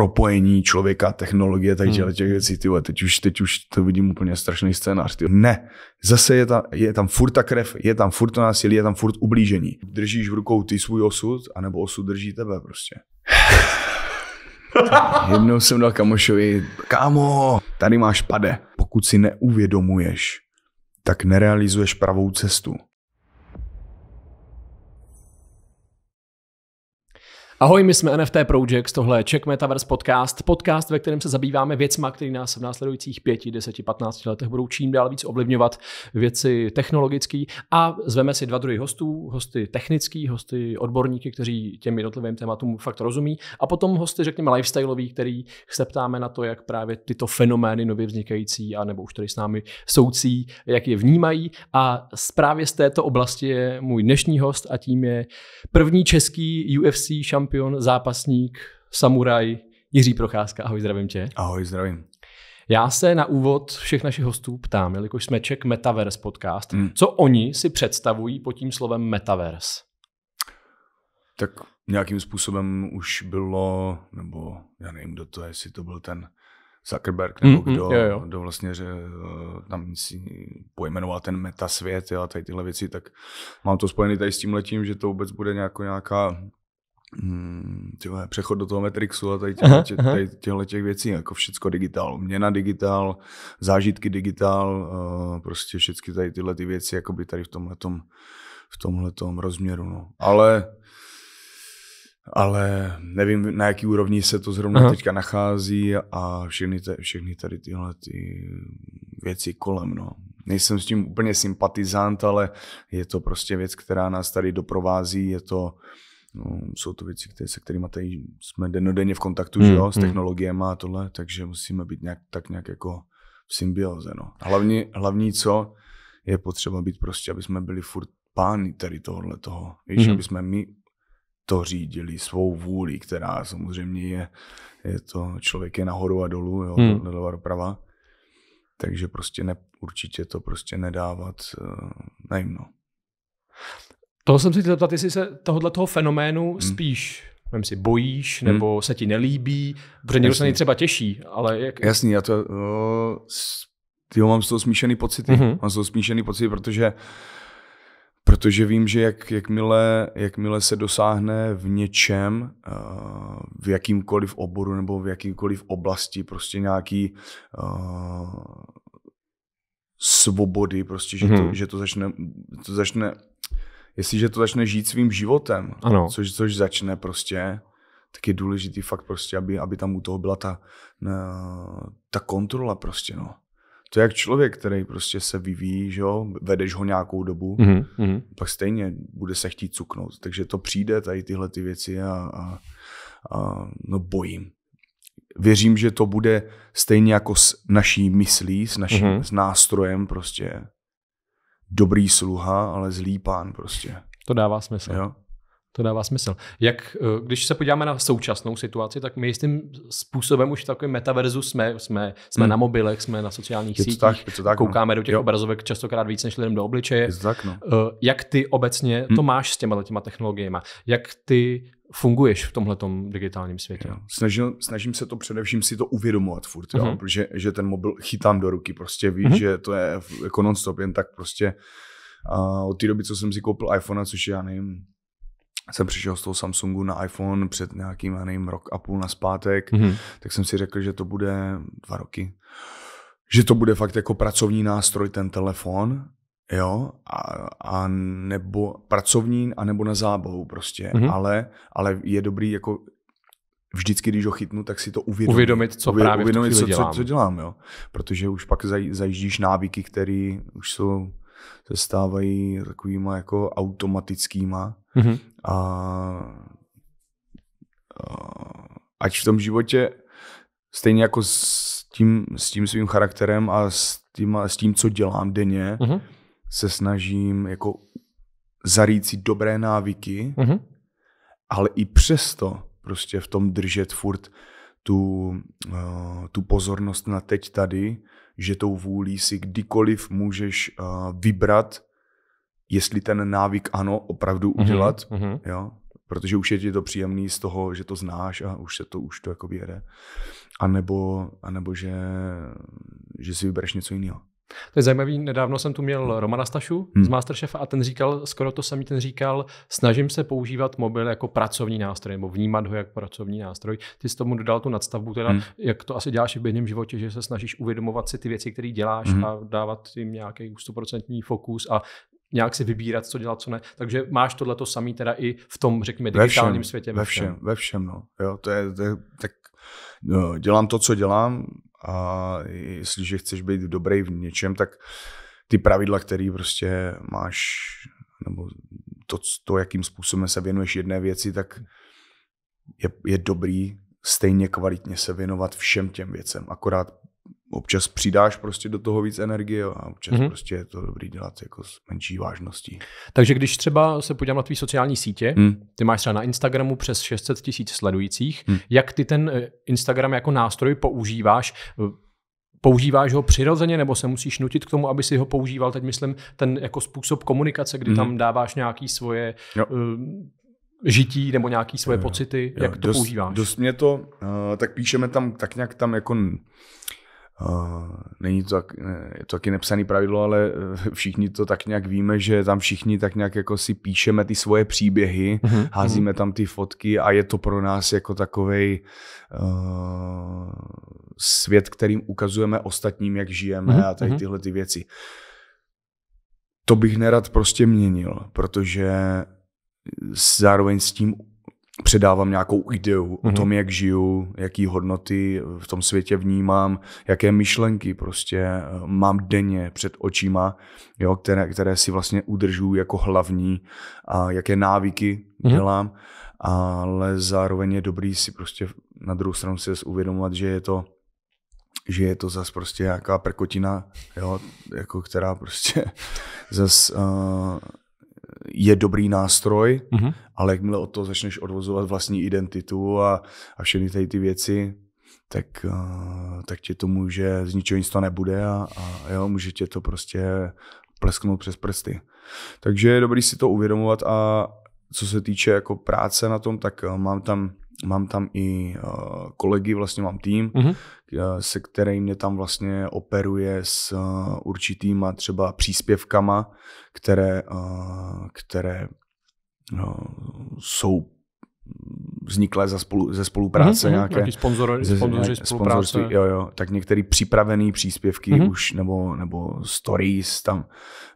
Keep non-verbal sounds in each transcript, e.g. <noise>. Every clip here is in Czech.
propojení člověka, technologie, takže hmm. těch věcí, ty teď už, teď už to vidím úplně strašný scénář. Ty. Ne, zase je, ta, je tam furt ta krev, je tam furt to násilí, je tam furt ublížení. Držíš v rukou ty svůj osud, anebo osud drží tebe prostě. <laughs> Jednou jsem dal kamošovi, kámo, tady máš pade. Pokud si neuvědomuješ, tak nerealizuješ pravou cestu. Ahoj, my jsme NFT Projects, tohle je Czech Metaverse podcast, podcast, ve kterém se zabýváme věcma, které nás v následujících 5, 10, 15 letech budou čím dál víc ovlivňovat, věci technologické a zveme si dva druhy hostů, hosty technický, hosty odborníky, kteří těm jednotlivým tématům fakt rozumí a potom hosty, řekněme, lifestyleový, který se ptáme na to, jak právě tyto fenomény nově vznikající a nebo už tady s námi soucí, jak je vnímají a právě z této oblasti je můj dnešní host a tím je první český UFC šampion šampion, zápasník, samuraj Jiří Procházka. Ahoj, zdravím tě. Ahoj, zdravím. Já se na úvod všech našich hostů ptám, jelikož jsme Czech Metaverse podcast, hmm. co oni si představují pod tím slovem Metaverse? Tak nějakým způsobem už bylo, nebo já nevím, kdo to je, jestli to byl ten Zuckerberg, nebo mm, kdo, jo, jo. kdo vlastně že, eh, tam si pojmenoval ten metasvět a tady tyhle věci, tak mám to spojené tady s tím letím, že to vůbec bude nějako, nějaká Hmm, přechod do toho Matrixu a tady, těhle, tě, těch věcí, jako všecko digitál, měna digitál, zážitky digitál, uh, prostě všechny tady tyhle ty věci, jako by tady v tomhle v tomhletom rozměru, no. Ale ale nevím, na jaký úrovni se to zrovna Aha. teďka nachází a všechny, te, všechny tady tyhle ty věci kolem. No. Nejsem s tím úplně sympatizant, ale je to prostě věc, která nás tady doprovází, je to No, jsou to věci, které, se kterými tady jsme denodenně v kontaktu, mm, že hmm, jo, s mm. technologiemi a tohle, takže musíme být nějak, tak nějak jako v symbioze. No. Hlavní, hlavní co, je potřeba být prostě, aby jsme byli furt pány tady tohle toho. Víš, mm. aby jsme my to řídili svou vůli, která samozřejmě je, je to člověk je nahoru a dolů, jo, mm. doleva doprava. Takže prostě ne, určitě to prostě nedávat, eh, nejmno. Toho jsem si chtěl zeptat, jestli se tohohle toho fenoménu hmm. spíš nevím si, bojíš, hmm. nebo se ti nelíbí, protože někdo se na třeba těší, ale jak... Jasný, já to, o, jo, mám z toho smíšený pocity, mm-hmm. mám z toho smíšený pocity, protože protože vím, že jak, jakmile, jakmile se dosáhne v něčem, v jakýmkoliv oboru nebo v jakýmkoliv oblasti prostě nějaký uh, svobody, prostě, že, mm-hmm. to, mhm. že to, začne, to začne jestliže to začne žít svým životem, ano. Což, což začne prostě, tak je důležitý fakt prostě, aby, aby tam u toho byla ta, ta kontrola prostě, no. To je jak člověk, který prostě se vyvíjí, že jo, vedeš ho nějakou dobu, mm-hmm. pak stejně bude se chtít cuknout. Takže to přijde, tady tyhle ty věci a, a, a no bojím. Věřím, že to bude stejně jako s naší myslí, s naším mm-hmm. s nástrojem prostě, dobrý sluha, ale zlý pán prostě. To dává smysl. Jo? To dává smysl. Jak, eh, když se podíváme na současnou situaci, tak my jistým způsobem už v takovém metaverzu jsme, jsme, jsme hmm. na mobilech, jsme na sociálních je sítích, tak, tak, koukáme no. do těch jo. obrazovek častokrát víc než lidem do obličeje. Tak, no. Eh, jak ty obecně hmm. to máš s těma těma technologiemi? Jak ty funguješ v tomhle digitálním světě? Jo. Snažím, snažím se to především si to uvědomovat furt, jo? Uh-huh. protože že ten mobil chytám do ruky, prostě víš, uh-huh. že to je jako non-stop, jen tak prostě uh, od té doby, co jsem si koupil iPhone, což já nevím, jsem přišel z toho Samsungu na iPhone před nějakým, nevím, rok a půl na zpátek, mm-hmm. tak jsem si řekl, že to bude dva roky. Že to bude fakt jako pracovní nástroj, ten telefon, jo, a, a nebo pracovní, a nebo na zábavu prostě, mm-hmm. ale, ale je dobrý jako vždycky, když ho chytnu, tak si to uvědomit. Uvědomit, co uvědomit, právě uvědomit, co, dělám. Co, co dělám, jo. Protože už pak zaj, zajíždíš návyky, které už jsou se stávají takovýma jako automatickýma Mm-hmm. A, a ať v tom životě, stejně jako s tím, s tím svým charakterem a s tím, s tím co dělám denně, mm-hmm. se snažím jako zarít si dobré návyky, mm-hmm. ale i přesto prostě v tom držet furt tu, uh, tu pozornost na teď tady, že tou vůlí si kdykoliv můžeš uh, vybrat jestli ten návyk ano opravdu mhm, udělat, mm-hmm. jo, protože už je ti to příjemný z toho, že to znáš a už se to, už to jako jede. A nebo, a nebo že, že si vybereš něco jiného. To je zajímavý, nedávno jsem tu měl Romana Stašu hmm. z Masterchefa a ten říkal, skoro to samý, ten říkal, snažím se používat mobil jako pracovní nástroj, nebo vnímat ho jako pracovní nástroj. Ty jsi tomu dodal tu nadstavbu, teda, hmm. jak to asi děláš v běžném životě, že se snažíš uvědomovat si ty věci, které děláš hmm. a dávat jim nějaký 100% fokus a nějak si vybírat, co dělat, co ne. Takže máš tohle to samý teda i v tom, řekněme, digitálním ve všem, světě. Ve všem, ve všem, no. Jo, to je, to je tak no, dělám to, co dělám a jestliže chceš být dobrý v něčem, tak ty pravidla, které prostě máš, nebo to, to, jakým způsobem se věnuješ jedné věci, tak je, je dobrý stejně kvalitně se věnovat všem těm věcem. Akorát občas přidáš prostě do toho víc energie a občas mm-hmm. prostě je to dobrý dělat jako s menší vážností. Takže když třeba se podívám na tvý sociální sítě, mm. ty máš třeba na Instagramu přes 600 tisíc sledujících, mm. jak ty ten eh, Instagram jako nástroj používáš? Eh, používáš ho přirozeně nebo se musíš nutit k tomu, aby si ho používal? Teď myslím ten jako způsob komunikace, kdy mm. tam dáváš nějaký svoje jo. Eh, žití nebo nějaký svoje jo, pocity, jo, jak to dost, používáš? Dost mě to, uh, tak píšeme tam tak nějak tam jako není to, tak, je to taky nepsané pravidlo, ale eh, všichni to tak nějak víme, že tam všichni tak nějak jako si píšeme ty svoje příběhy, mm-hmm. házíme mhm. tam ty fotky a je to pro nás jako takovej uh, svět, kterým ukazujeme ostatním, jak žijeme mm-hmm. a tady mhm. tyhle ty věci. To bych nerad prostě měnil, protože zároveň s tím předávám nějakou ideu mm-hmm. o mhm. tom, jak žiju, jaký hodnoty v tom světě vnímám, jaké myšlenky prostě eh, mám denně před očima, jo, které, které si vlastně udržuji jako hlavní a jaké návyky mm-hmm. dělám, ale zároveň je dobrý si prostě na druhou stranu si uvědomovat, že je to že je to zase prostě nějaká prkotina, jo, jako která prostě <laughs> zase uh, je dobrý nástroj, mm-hmm. ale jakmile od toho začneš odvozovat vlastní identitu a, a všechny tady ty věci, tak, uh, tak tě to může, z ničeho nic to nebude a, a jo, může tě to prostě plesknout přes prsty. Takže je dobrý si to uvědomovat a co se týče jako práce na tom, tak eh, mám tam mám tam i uh, kolegy, vlastně mám tým, mm-hmm. se kterým mě tam vlastně operuje s uh, určitýma třeba příspěvkama, které, uh, které uh, jsou vzniklé za spolu, ze spolupráce mm-hmm, nějaké. Nějaký sponzor, ze, sponzoři spolupráce. Jo, jo, tak některé připravené příspěvky mm-hmm. už nebo, nebo stories tam,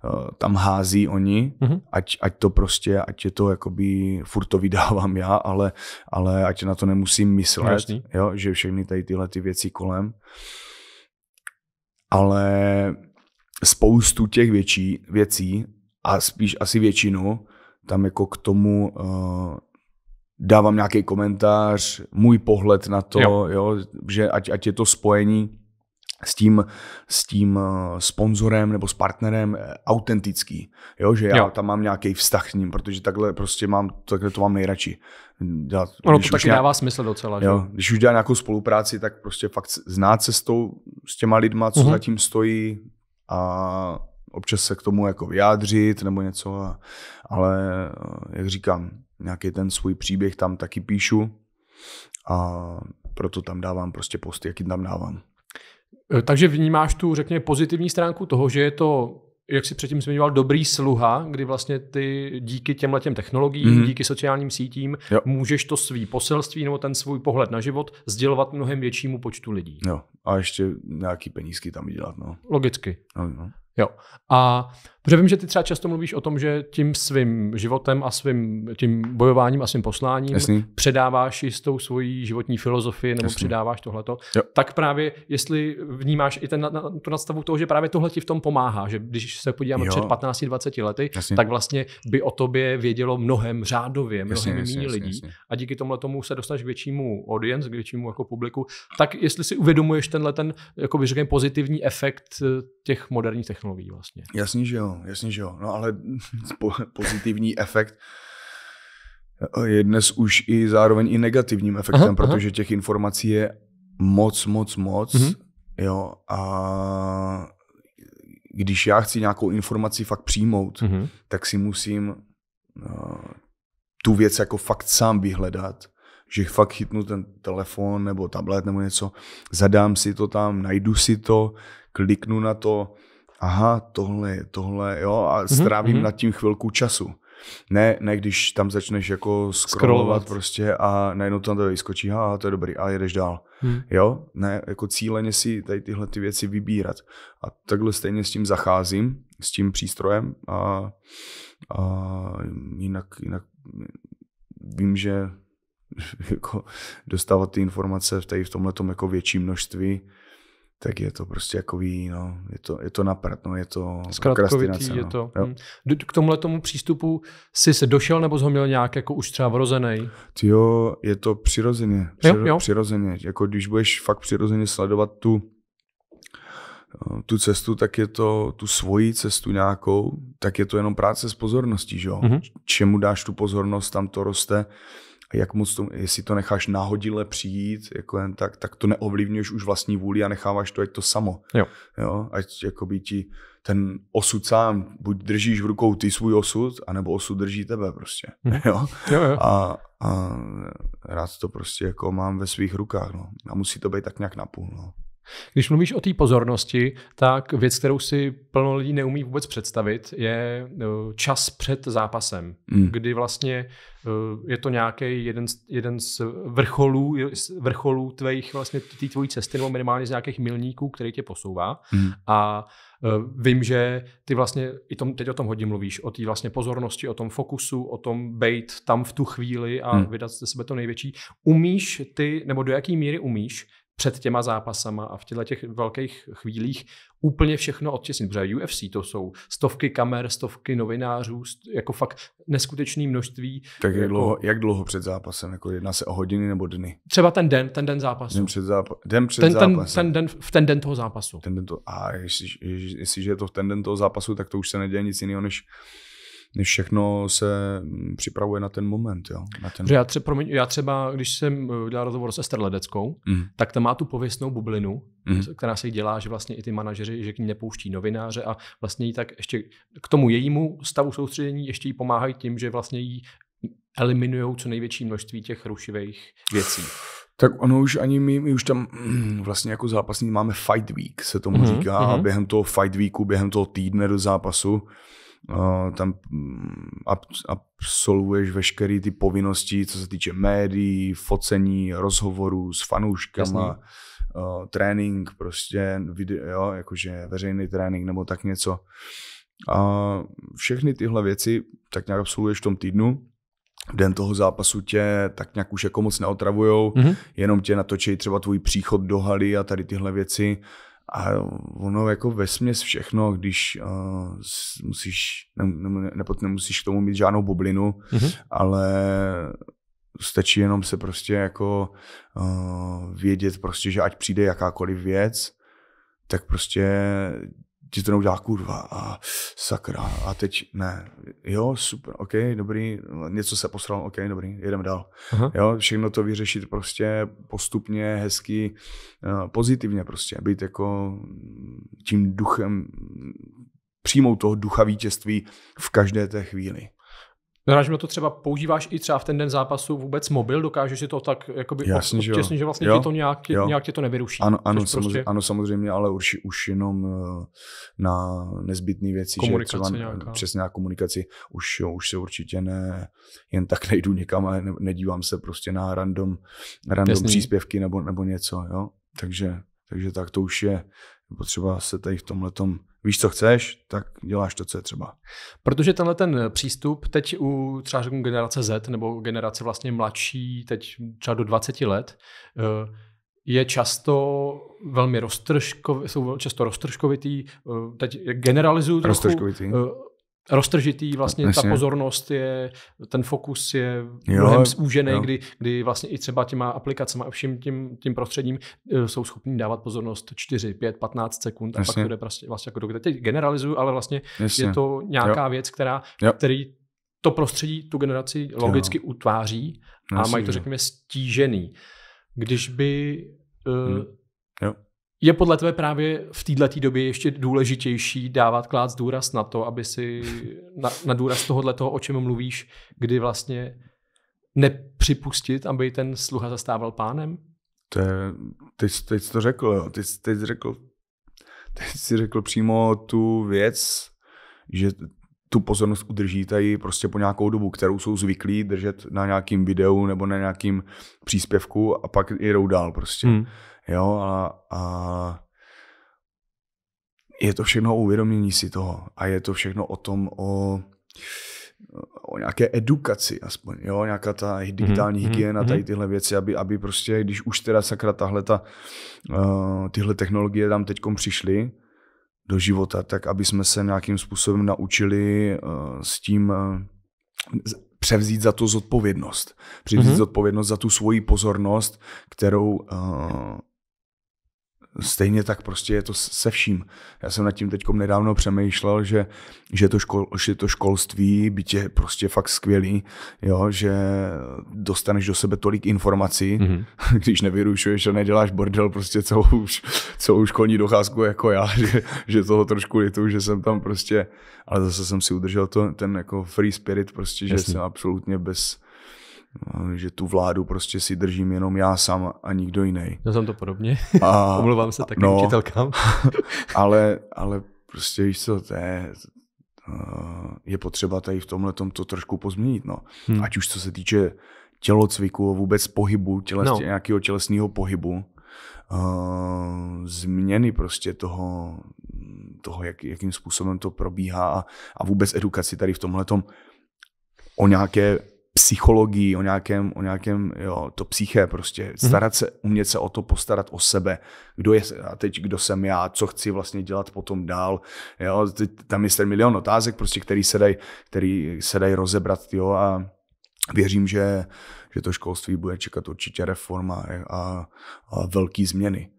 uh, tam hází oni, mm-hmm. ať, ať to prostě, ať je to jakoby, furt to vydávám já, ale, ale ať na to nemusím myslet, Jasný. jo, že všechny tady tyhle ty věci kolem. Ale spoustu těch větší, věcí a spíš asi většinu tam jako k tomu uh, dávám nějaký komentář, můj pohled na to, jo. Jo, že ať, ať je to spojení s tím, s tím eh, sponzorem nebo s partnerem eh, autentický. Jo, že já jo. tam mám nějaký vztah s ním, protože takhle prostě mám, takhle to mám nejradši. Dělat, ono to taky nějak, dává smysl docela. Že? když už dělá nějakou spolupráci, tak prostě fakt znát cestou s těma lidma, co uh-huh. zatím stojí a občas se k tomu jako vyjádřit nebo něco, ale eh, jak říkám, nějaký ten svůj příběh tam taky píšu a proto tam dávám prostě posty, jaký tam dávám. E, takže vnímáš tu, řekněme, pozitivní stránku toho, že je to, jak si předtím zmiňoval, dobrý sluha, kdy vlastně ty díky těmhle těm technologiím, mm-hmm. díky sociálním sítím, jo. můžeš to svý poselství nebo ten svůj pohled na život sdělovat mnohem většímu počtu lidí. Jo, a ještě nějaký penízky tam vydělat, no. Logicky. No, no. Jo. A uh, Protože vím, že ty třeba často mluvíš o tom, že tím svým životem a svým tím bojováním a svým posláním Jasný. předáváš jistou svoji životní filozofii nebo Jasný. předáváš tohleto. Jo. Tak právě, jestli vnímáš i ten, na, na, tu nadstavu toho, že právě tohle ti v tom pomáhá, že když se podíváme jo. před 15-20 lety, Jasný. tak vlastně by o tobě vědělo mnohem řádově, mnohem méně lidí. Jasný, A díky tomu tomu se dostaneš k většímu audience, k většímu jako publiku. Tak jestli si uvědomuješ tenhle ten, jako bych řekl, pozitivní efekt eh, těch moderních technologií vlastně. Jasně, že jo jasně, že jo. No ale <laughs> pozitivní efekt je dnes už i zároveň i negativním efektem, aha, protože aha. těch informací je moc, moc, moc. Mhm. Jo, a když já chci nějakou informaci fakt přijmout, mhm. tak si musím uh, tu věc jako fakt sám vyhledat že fakt chytnu ten telefon nebo tablet nebo něco, zadám si to tam, najdu si to, kliknu na to, aha, tohle, tohle, jo, a mhm, strávím mm-hmm. nad tím chvilku času. Ne, ne, když tam začneš jako scrollovat prostě a najednou tam to vyskočí, a to je dobrý, a jedeš dál. Hmm. Jo, ne, jako cíleně si tady tyhle ty věci vybírat. A takhle stejně s tím zacházím, s tím přístrojem a, a jinak, jinak vím, že <laughs> jako dostávat ty informace v, tady v tomhle jako větší množství tak je to prostě ví, no, je to, je to naprat, no, je to prokrastinace. No. je to. Hmm. K tomuhle tomu přístupu jsi se došel nebo jsi ho měl nějak jako už třeba vrozený? Ty jo, je to přirozeně, přiro, jo, jo. přirozeně, jako když budeš fakt přirozeně sledovat tu, eh, tu cestu, tak je to tu svoji cestu nějakou, tak je to jenom práce s pozorností, že jo? Mm-hmm. Čemu dáš tu pozornost, tam to roste. Uh, jak moc to, jestli to necháš náhodile přijít, jako jen tak, tak to neovlivňuješ už vlastní vůli a necháváš to, ať to samo. Jo. Jo? Ať jakoby ti ten osud sám, buď držíš v rukou ty svůj osud, anebo osud drží tebe prostě. Hmm. <laughs> Jo? Jo, jo. A, a rád to prostě jako mám ve svých rukách. No. A musí to být tak nějak napůl. No. Když mluvíš o té pozornosti, tak věc, kterou si plno lidí neumí vůbec představit, je eh, čas před zápasem, mm. kdy vlastně eh, je to nějaký jeden, jeden z vrcholů, vrcholů tvých, vlastně té tvojí cesty, nebo minimálně z nějakých milníků, který tě posouvá. Mm. A eh, vím, že ty vlastně, i tom, teď o tom hodně mluvíš, o té vlastně pozornosti, o tom fokusu, o tom být tam v tu chvíli a mm. vydat ze sebe to největší. Umíš ty, nebo do jaké míry umíš před těma zápasama a v těchto těch velkých chvílích úplně všechno odtěsnit, protože UFC to jsou stovky kamer, stovky novinářů, jako fakt neskutečné množství. Tak jak jako- dlouho, jak dlouho před zápasem? Jako jedná se o hodiny nebo dny? Třeba ten den, ten den zápasu. Den před, zápa- den před ten, zápasem. Ten, ten den, v ten den toho zápasu. Ten den to, a jestliže jestli, je to v ten den toho zápasu, tak to už se neděje nic jiného, než všechno se mm, připravuje na ten moment. Jo? Na ten... Já, třeba, promiň, já třeba, když jsem eh, dělal rozhovor s Ester Ledeckou, mm. tak tam má tu pověstnou bublinu, mm. která se jí dělá, že vlastně i ty manažeři, že k ní nepouští novináře a vlastně jí tak ještě k tomu jejímu stavu soustředění ještě jí pomáhají tím, že vlastně jí eliminují co největší množství těch rušivých věcí. Tak ono už ani my, my už tam mm, vlastně jako zápasní máme fight week, se tomu mm-hmm. říká, mm-hmm. a mhm. během toho fight weeku, během toho týdne do zápasu, No, tam mm, absolvuješ veškeré ty povinnosti, co se týče médií, focení, rozhovorů s fanouškama, Jasný. trénink, prostě video, jakože veřejný trénink nebo tak něco. A všechny tyhle věci tak nějak absolvuješ v tom týdnu. den toho zápasu tě tak nějak už jako moc neotravujou, mm-hmm. jenom tě natočí třeba tvůj příchod do haly a tady tyhle věci. A ono jako ve směs všechno, když uh, musíš, ne, ne, ne, nemusíš k tomu mít žádnou bublinu, mm-hmm. ale stačí jenom se prostě jako uh, vědět prostě, že ať přijde jakákoliv věc, tak prostě ti to neudělá kurva a sakra a teď ne. Jo, super, ok, dobrý, něco se posral, ok, dobrý, jedem dál. Aha. Jo, všechno to vyřešit prostě postupně, hezky, eh, pozitivně prostě, být jako tím duchem, přijmout toho ducha vítězství v každé té chvíli. Narážím no, to třeba, používáš i třeba v ten den zápasu vůbec mobil, dokážeš si to tak jakoby Jasně, že, těsně, že vlastně jo. to nějak, jo. nějak tě to nevyruší. Ano, ano, samozřejmě, prostě... ano samozřejmě, ale už, už jenom eh, na nezbytné věci, komunikace že třeba eh, nějaká. přesně na komunikaci, už, už se určitě ne, jen tak nejdu někam a ne, nedívám se prostě na random, random Jasný. příspěvky nebo, nebo něco, jo. Takže, takže tak to už je potřeba se tady v tomhletom víš, co chceš, tak děláš to, co je třeba. Protože tenhle ten přístup teď u třeba řeknu generace Z nebo generace vlastně mladší, teď třeba do 20 let, eh, je často velmi roztržkovitý, jsou často roztržkovitý, eh, teď generalizuju trochu, roztržkovitý. Eh, roztržitý, vlastně Myslím. ta pozornost je, ten fokus je mnohem zúžený, Kdy, kdy vlastně i třeba těma aplikacemi a vším tím, tím prostředím eh, jsou schopni dávat pozornost 4, 5, 15 sekund a Myslím. pak to jde prostě, vlastně jako do Teď generalizuju, ale vlastně Myslím. je to nějaká jo. věc, která, jo. který to prostředí, tu generaci logicky jo. utváří a Myslím, mají to, řekněme, stížený. Když by... Eh, hmm. Uh, jo je podle tebe právě v této době ještě důležitější dávat klát důraz na to, aby si na, na důraz tohohle toho, o čem mluvíš, kdy vlastně nepřipustit, aby ten sluha zastával pánem? To je, teď, teď jsi to řekl, jo. Teď, teď, řekl, teď jsi řekl přímo tu věc, že tu pozornost udrží tady prostě po nějakou dobu, kterou jsou zvyklí držet na nějakým videu nebo na nějakým příspěvku a pak jdou dál prostě. Hmm. Jo, a, a je to všechno o uvědomění si toho a je to všechno o tom, o, o nějaké edukaci aspoň, jo, nějaká ta mhm, digitální mm-hmm. hygiena, tady mhm. tyhle věci, aby, aby prostě, když už teda sakra tahle ta, uh, tyhle technologie tam teď přišly do života, tak aby jsme se nějakým způsobem naučili uh, s tím uh, převzít za to zodpovědnost. Převzít mm-hmm. zodpovědnost za tu svoji pozornost, kterou uh, Stejně tak prostě je to se vším. Já jsem nad tím teď nedávno přemýšlel, že, že, to, škol, že to školství byť je prostě fakt skvělý, jo, že dostaneš do sebe tolik informací, mm-hmm. <laughs> když nevyrušuješ a neděláš bordel prostě celou, celou školní docházku jako já, <laughs> že, že toho trošku litu, že jsem tam prostě, ale zase jsem si udržel to, ten jako free spirit prostě, Jasně. že jsem absolutně bez, No, že tu vládu prostě si držím jenom já sám a nikdo jiný. Já jsem to podobně. A, <laughs> Omlouvám se taky no, učitelkám. <laughs> ale, ale prostě víš co, to je, eh, je potřeba tady v tomhle to trošku pozměnit. No. Hmm. Ať už co se týče tělocviku, vůbec pohybu, těles, no. nějakého tělesného pohybu, eh, změny prostě toho, toho jak, jakým způsobem to probíhá a, a vůbec edukaci tady v tomhle o nějaké psychologii, o nějakém, o nějakém jo, to psyché prostě, mhm. starat se, umět se o to, postarat o sebe, kdo je a teď, kdo jsem já, co chci vlastně dělat potom dál, jo, teď, tam je ten milion otázek prostě, který se dají který se dají rozebrat, jo, a věřím, že, že to školství bude čekat určitě reforma a, a velký změny.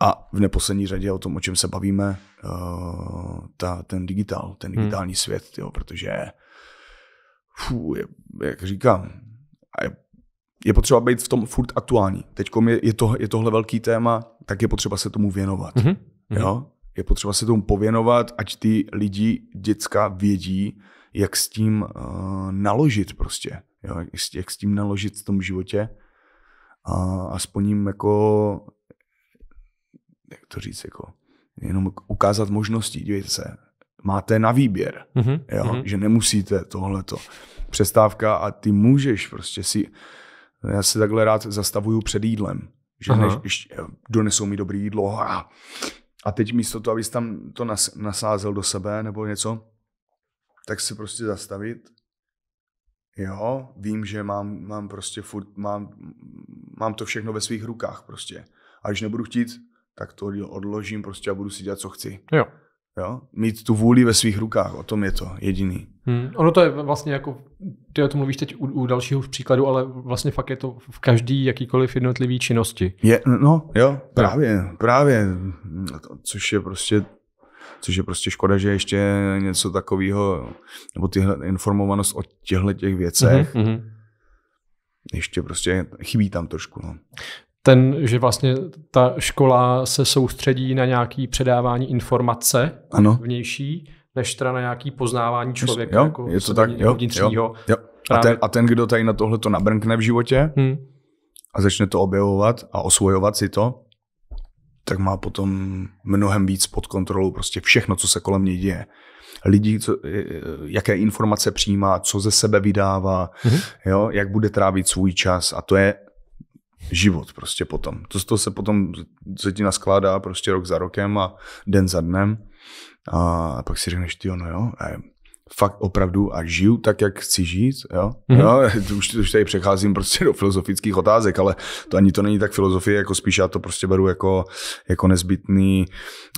A v neposlední řadě o tom, o čem se bavíme, uh, ta, ten digitál, ten hmm. digitální hmm. svět, jo, protože fů, je, jak říkám, je, je potřeba být v tom furt aktuální. Teď je, je, to, je tohle velký téma, tak je potřeba se tomu věnovat. Mm-hmm. Jo? Je potřeba se tomu pověnovat, ať ty lidi, děcka vědí, jak s tím uh, naložit prostě. Jo? Jak, jak s tím naložit v tom životě. A aspoň jim jako, jak to říct, jako, jenom ukázat možnosti. Dívejte se, máte na výběr, mm-hmm. jo? Mm-hmm. že nemusíte tohleto. Přestávka a ty můžeš prostě si, já se takhle rád zastavuju před jídlem, že Aha. než, ještě, donesou mi dobrý jídlo a, a teď místo toho, abys tam to nas, nasázel do sebe nebo něco, tak se prostě zastavit. Jo, vím, že mám, mám prostě furt, mám, mám to všechno ve svých rukách prostě. A když nebudu chtít, tak to odložím prostě a budu si dělat, co chci. Jo. Jo? Mít tu vůli ve svých rukách, o tom je to jediný. Hmm. Ono to je vlastně jako, ty o tom mluvíš teď u, u dalšího příkladu, ale vlastně fakt je to v každý jakýkoliv jednotlivý činnosti. Je, no jo, právě, no. právě, což je prostě což je prostě škoda, že ještě něco takového, nebo tyhle informovanost o těchto těch věcech, mm-hmm. ještě prostě chybí tam trošku. No ten, že vlastně ta škola se soustředí na nějaké předávání informace ano. vnější, než teda na nějaké poznávání člověka jo, jako je to tak, jo, Jo, jo. A, ten, a ten, kdo tady na tohle to nabrnkne v životě hmm. a začne to objevovat a osvojovat si to, tak má potom mnohem víc pod kontrolou prostě všechno, co se kolem něj děje. Lidi, co, jaké informace přijímá, co ze sebe vydává, mm-hmm. jo, jak bude trávit svůj čas. A to je život prostě potom. To, to se potom se ti naskládá prostě rok za rokem a den za dnem. A pak si řekneš, ty no jo, fakt opravdu a žiju tak, jak chci žít. Jo? Mm-hmm. Jo, <laughs> už, už tady přecházím prostě do filozofických otázek, ale to ani to není tak filozofie, jako spíš já to prostě beru jako, jako nezbytný,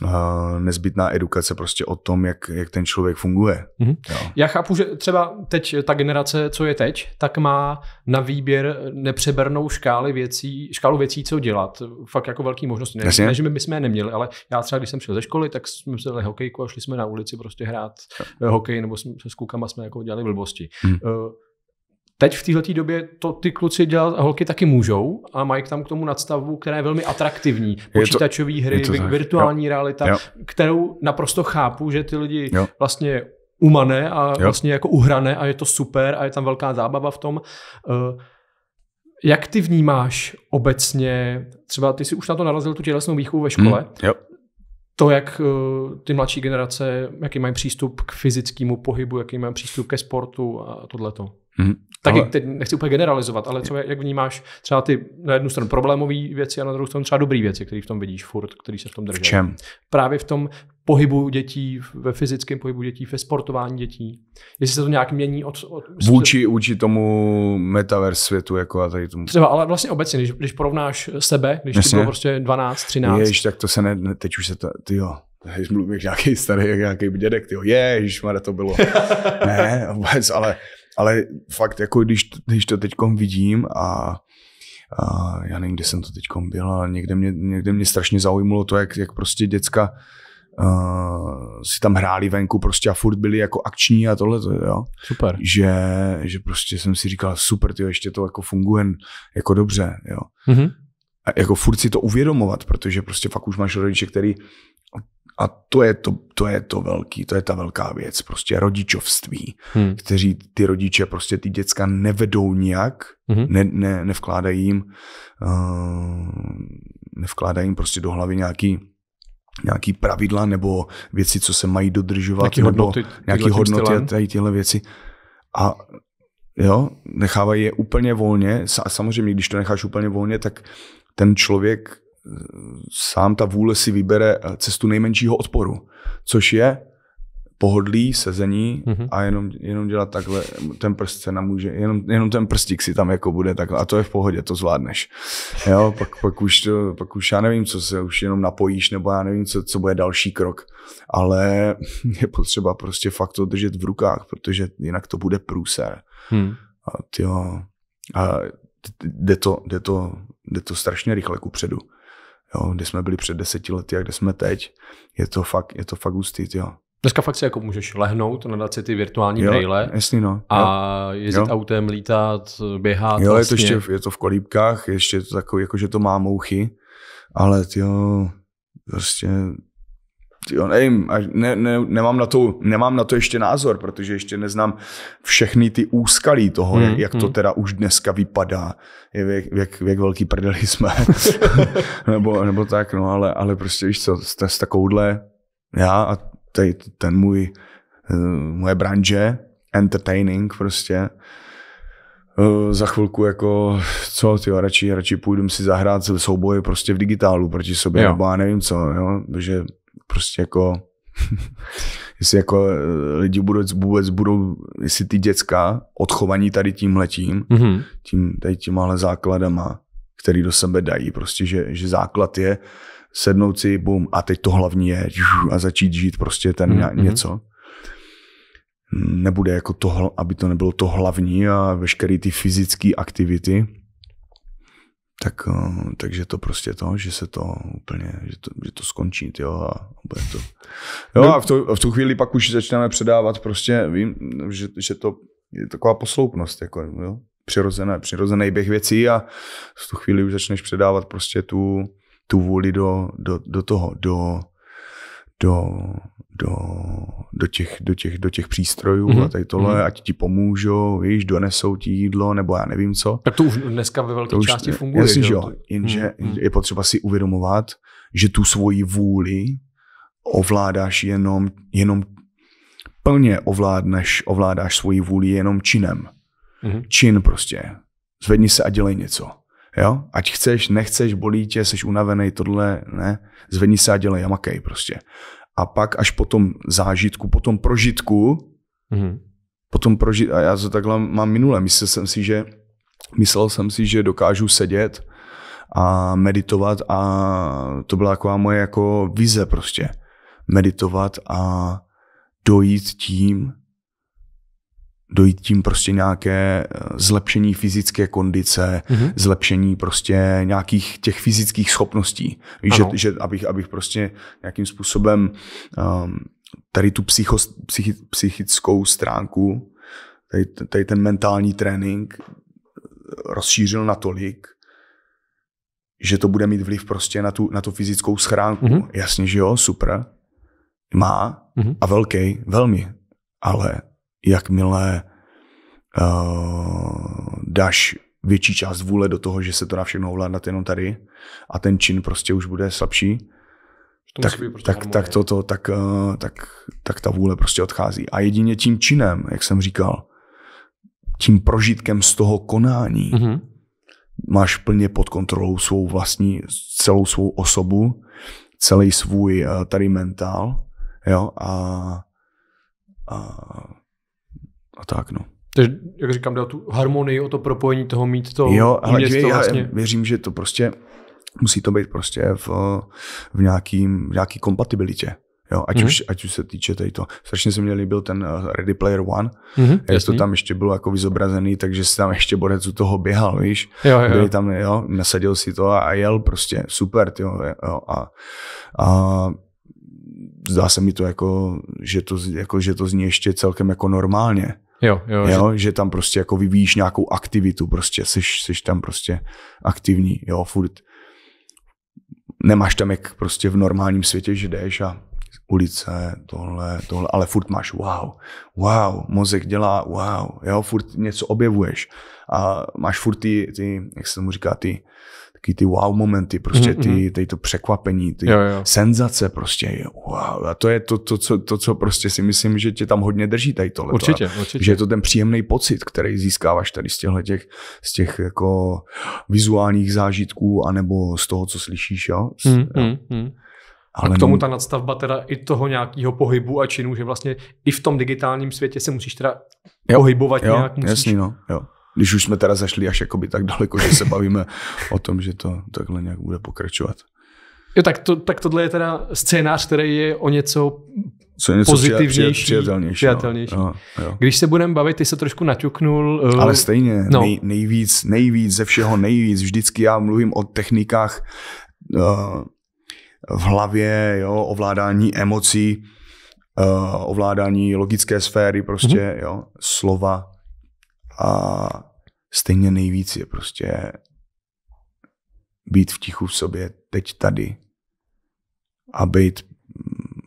uh, nezbytná edukace prostě o tom, jak, jak ten člověk funguje. Mm-hmm. Jo? Já chápu, že třeba teď ta generace, co je teď, tak má na výběr nepřebernou škály věcí, škálu věcí, co dělat. Fakt jako velký možnosti. Ne, ne že my jsme je neměli, ale já třeba, když jsem šel ze školy, tak jsme vzali hokejku a šli jsme na ulici prostě hrát hokej nebo jsme, s klukama jsme jako dělali blbosti. Hmm. Eh, teď v této době to ty kluci dělat, holky taky můžou a mají k tam k tomu nadstavu, která je velmi atraktivní. Počítačové hry, virtuální jo. realita, jo. kterou naprosto chápu, že ty lidi jo. vlastně umané a jo. vlastně jako uhrané a je to super a je tam velká zábava v tom. Eh, jak ty vnímáš obecně, třeba ty si už na to narazil tu tělesnou výchovu ve škole, hmm, jo to, jak eh, ty mladší generace, jaký mají přístup k fyzickému pohybu, jaký mají přístup ke sportu a tohleto. Mm-hmm. Taky ale... teď nechci úplně generalizovat, ale třeba jak vnímáš třeba ty na jednu stranu problémové věci a na druhou stranu třeba dobré věci, které v tom vidíš furt, který se v tom drží. V čem? Právě v tom pohybu dětí, ve fyzickém pohybu dětí, ve sportování dětí. Jestli se to nějak mění od... od vůči, vůči tomu metaverse světu, jako a tady tomu. Třeba, ale vlastně obecně, když, když porovnáš sebe, když Jasně. ti bylo prostě 12, 13. Jež, tak to se ne, ne teď už se to, ty jo, když mluvím jak nějaký starý, jak nějaký dědek, ty jo, ježiš, to bylo. <laughs> ne, vůbec, ale ale fakt, jako když, když to teď vidím a a já nevím, kde jsem to teď byl, ale někde mě, někde mě strašně zaujmulo to, jak, jak prostě děcka uh, si tam hráli venku prostě a furt byli jako akční a tohle, jo. Super. Že, že prostě jsem si říkal, super, ty ještě to jako funguje jako dobře, jo. Mm-hmm. A jako furt si to uvědomovat, protože prostě fakt už máš rodiče, který a to je to, to je to velký, to je ta velká věc, prostě rodičovství, hmm. kteří ty rodiče prostě ty děcka nevedou nijak, hmm. ne, ne, nevkládají jim, uh, nevkládají jim prostě do hlavy nějaký nějaký pravidla nebo věci, co se mají dodržovat, nějaký nebo hodnoty, nějaký hodnoty stylem. a tady tyhle věci. A jo, nechávají je úplně volně. samozřejmě, když to necháš úplně volně, tak ten člověk sám ta vůle si vybere eh, cestu nejmenšího odporu, což je pohodlí, sezení mm-hmm. a jenom, jenom dělat takhle, ten prst se namůže, jenom, jenom ten prstík si tam jako bude takhle a to je v pohodě, to zvládneš. Jo, pak, pak, už, to, pak už já nevím, co se už jenom napojíš, nebo já nevím, co, co bude další krok, ale <laughs> je potřeba prostě fakt to držet v rukách, protože jinak to bude průser. Hmm. A, tyjo, a jde, to, jde, to, jde to strašně rychle kupředu jo, kde jsme byli před deseti lety a kde jsme teď. Je to fakt, je to fakt ústý, jo. Dneska fakt si jako můžeš lehnout, nadat si ty virtuální jo, brýle jasný no, a jo, jezdit jo. autem, lítat, běhat. Jo, vlastně. je to vlastně. ještě je to v kolíbkách, ještě je to takový, jako že to má mouchy, ale jo, prostě jo, nevím, ne, ne, nemám, na to, nemám na to ještě názor, protože ještě neznám všechny ty úskalí toho, hmm, jak hmm. to teda už dneska vypadá, jak, jak, jak velký prdeli jsme, <laughs> nebo, nebo tak, no, ale, ale prostě víš co, s, s takovouhle, já a tady ten můj, eh, moje branže, entertaining prostě, Uh, za chvilku jako, co ty radši, radši půjdu si zahrát souboje prostě v digitálu proti sobě, jo. nebo já nevím co, jo, protože prostě jako, <laughs> jestli jako eh, lidi budou, vůbec budou, jestli ty děcka odchovaní tady tím letím mm-hmm. tím, tady tímhle základama, který do sebe dají, prostě, že, že základ je sednout si, bum, a teď to hlavní je a začít žít prostě ten mm-hmm. něco nebude jako to, aby to nebylo to hlavní a veškeré ty fyzické aktivity, tak, eh, takže to prostě to, že se to úplně, že to, že to skončí, jo, a bude to. Jo, no. a v, to, v tu chvíli pak už začneme předávat prostě, vím, že, že to je taková posloupnost, jako, jo, přirozené, přirozený běh věcí a v tu chvíli už začneš předávat prostě tu, tu vůli do, do, do toho, do, do do, do, těch, do, těch, do těch přístrojů mm-hmm. a tady tohle, mm-hmm. ať ti pomůžou, víš, donesou ti jídlo, nebo já nevím co. Tak to už dneska ve velké už, části funguje. Jasně, že jo, jenže mm-hmm. je potřeba si uvědomovat, že tu svoji vůli ovládáš jenom, jenom plně ovládneš, ovládáš svoji vůli jenom činem. Mm-hmm. Čin prostě. Zvedni se a dělej něco. Jo? Ať chceš, nechceš, bolí tě, jsi unavený, tohle, ne. Zvedni se a dělej jamakej prostě a pak až po tom zážitku, po tom prožitku, mm-hmm. po tom proži- a já to takhle mám minule, myslel jsem si, že, myslel jsem si, že dokážu sedět a meditovat a to byla taková moje jako vize prostě. Meditovat a dojít tím, dojít tím prostě nějaké eh, zlepšení fyzické kondice, mm-hmm. zlepšení prostě nějakých těch fyzických schopností. Víš, že, že abych, abych prostě nějakým způsobem um, tady tu psycho, psychi, psychickou stránku, tady, tady ten mentální trénink eh, rozšířil natolik, že to bude mít vliv prostě na tu, na tu fyzickou schránku. Mm-hmm. Jasně, že jo, super. Má mm-hmm. a velký, velmi. Ale jakmile uh, dáš větší část vůle do toho, že se to dá všechno ovládat jenom tady a ten čin prostě už bude slabší, prostě tak, tak, tak, tak, to, tak, uh, eh, tak, tak ta vůle prostě odchází. A jedině tím činem, jak jsem říkal, tím prožitkem z toho konání, mm-hmm. máš plně pod kontrolou svou vlastní, celou svou osobu, celý svůj uh, tady mentál, jo, a, a a tak no. Takže, jak říkám, dal tu harmonii o to propojení toho mít to Jo, ale město, já vlastně. věřím, že to prostě musí to být prostě v, v, nějaký, v nějaký kompatibilitě. Jo, ať, mm-hmm. už, ať už se týče tady to. Strašně se mi líbil ten eh, Ready Player One, mm-hmm, jak to tam ještě bylo jako vyzobrazený, takže si tam ještě borec u toho běhal, víš. Jo, jo. Byli tam, jo, nasadil si to a jel prostě, super, tyjo, jo, a, a zdá se mi to jako, že to, jako, že to zní ještě celkem jako normálně. Jo, jo, jo, že... že tam prostě jako vyvíjíš nějakou aktivitu, prostě jsi, jsi tam prostě aktivní, jo, furt nemáš tam jak prostě v normálním světě, že jdeš a ulice, tohle, tohle, ale furt máš wow, wow, mozek dělá wow, jo, furt něco objevuješ a máš furt ty, ty jak se tomu říká, ty taky ty wow momenty, prostě mhm, ty, mhm. ty to překvapení, ty jo, jo. senzace prostě. Wow. A to je to, to, co, to, co prostě si myslím, že tě tam hodně drží tady tohle. Určitě, určitě. Že je to ten příjemný pocit, který získáváš tady z těchto těch, z těch jako vizuálních zážitků, anebo z toho, co slyšíš. Jo? Z, mm, jo. Mm, mm. Ale a k tomu ta nadstavba teda i toho nějakého pohybu a činu, že vlastně i v tom digitálním světě se musíš teda jo, pohybovat jo, nějak. Musíš... Jasný, no, jo. Když už jsme teda zašli až jakoby tak daleko, že se bavíme o tom, že to takhle nějak bude pokračovat. Jo, tak, to, tak tohle je teda scénář, který je o něco, Co je něco pozitivnější, přijatelnější. přijatelnější. No, jo. Když se budeme bavit, ty se trošku naťuknul. Eh, Ale stejně, no. nej, nejvíc, nejvíc ze všeho, nejvíc. Vždycky já mluvím o technikách uh, v hlavě, jo, ovládání emocí, uh, ovládání logické sféry, prostě, mm-hmm. jo, slova, a stejně nejvíc je prostě být v tichu v sobě teď tady a být mm,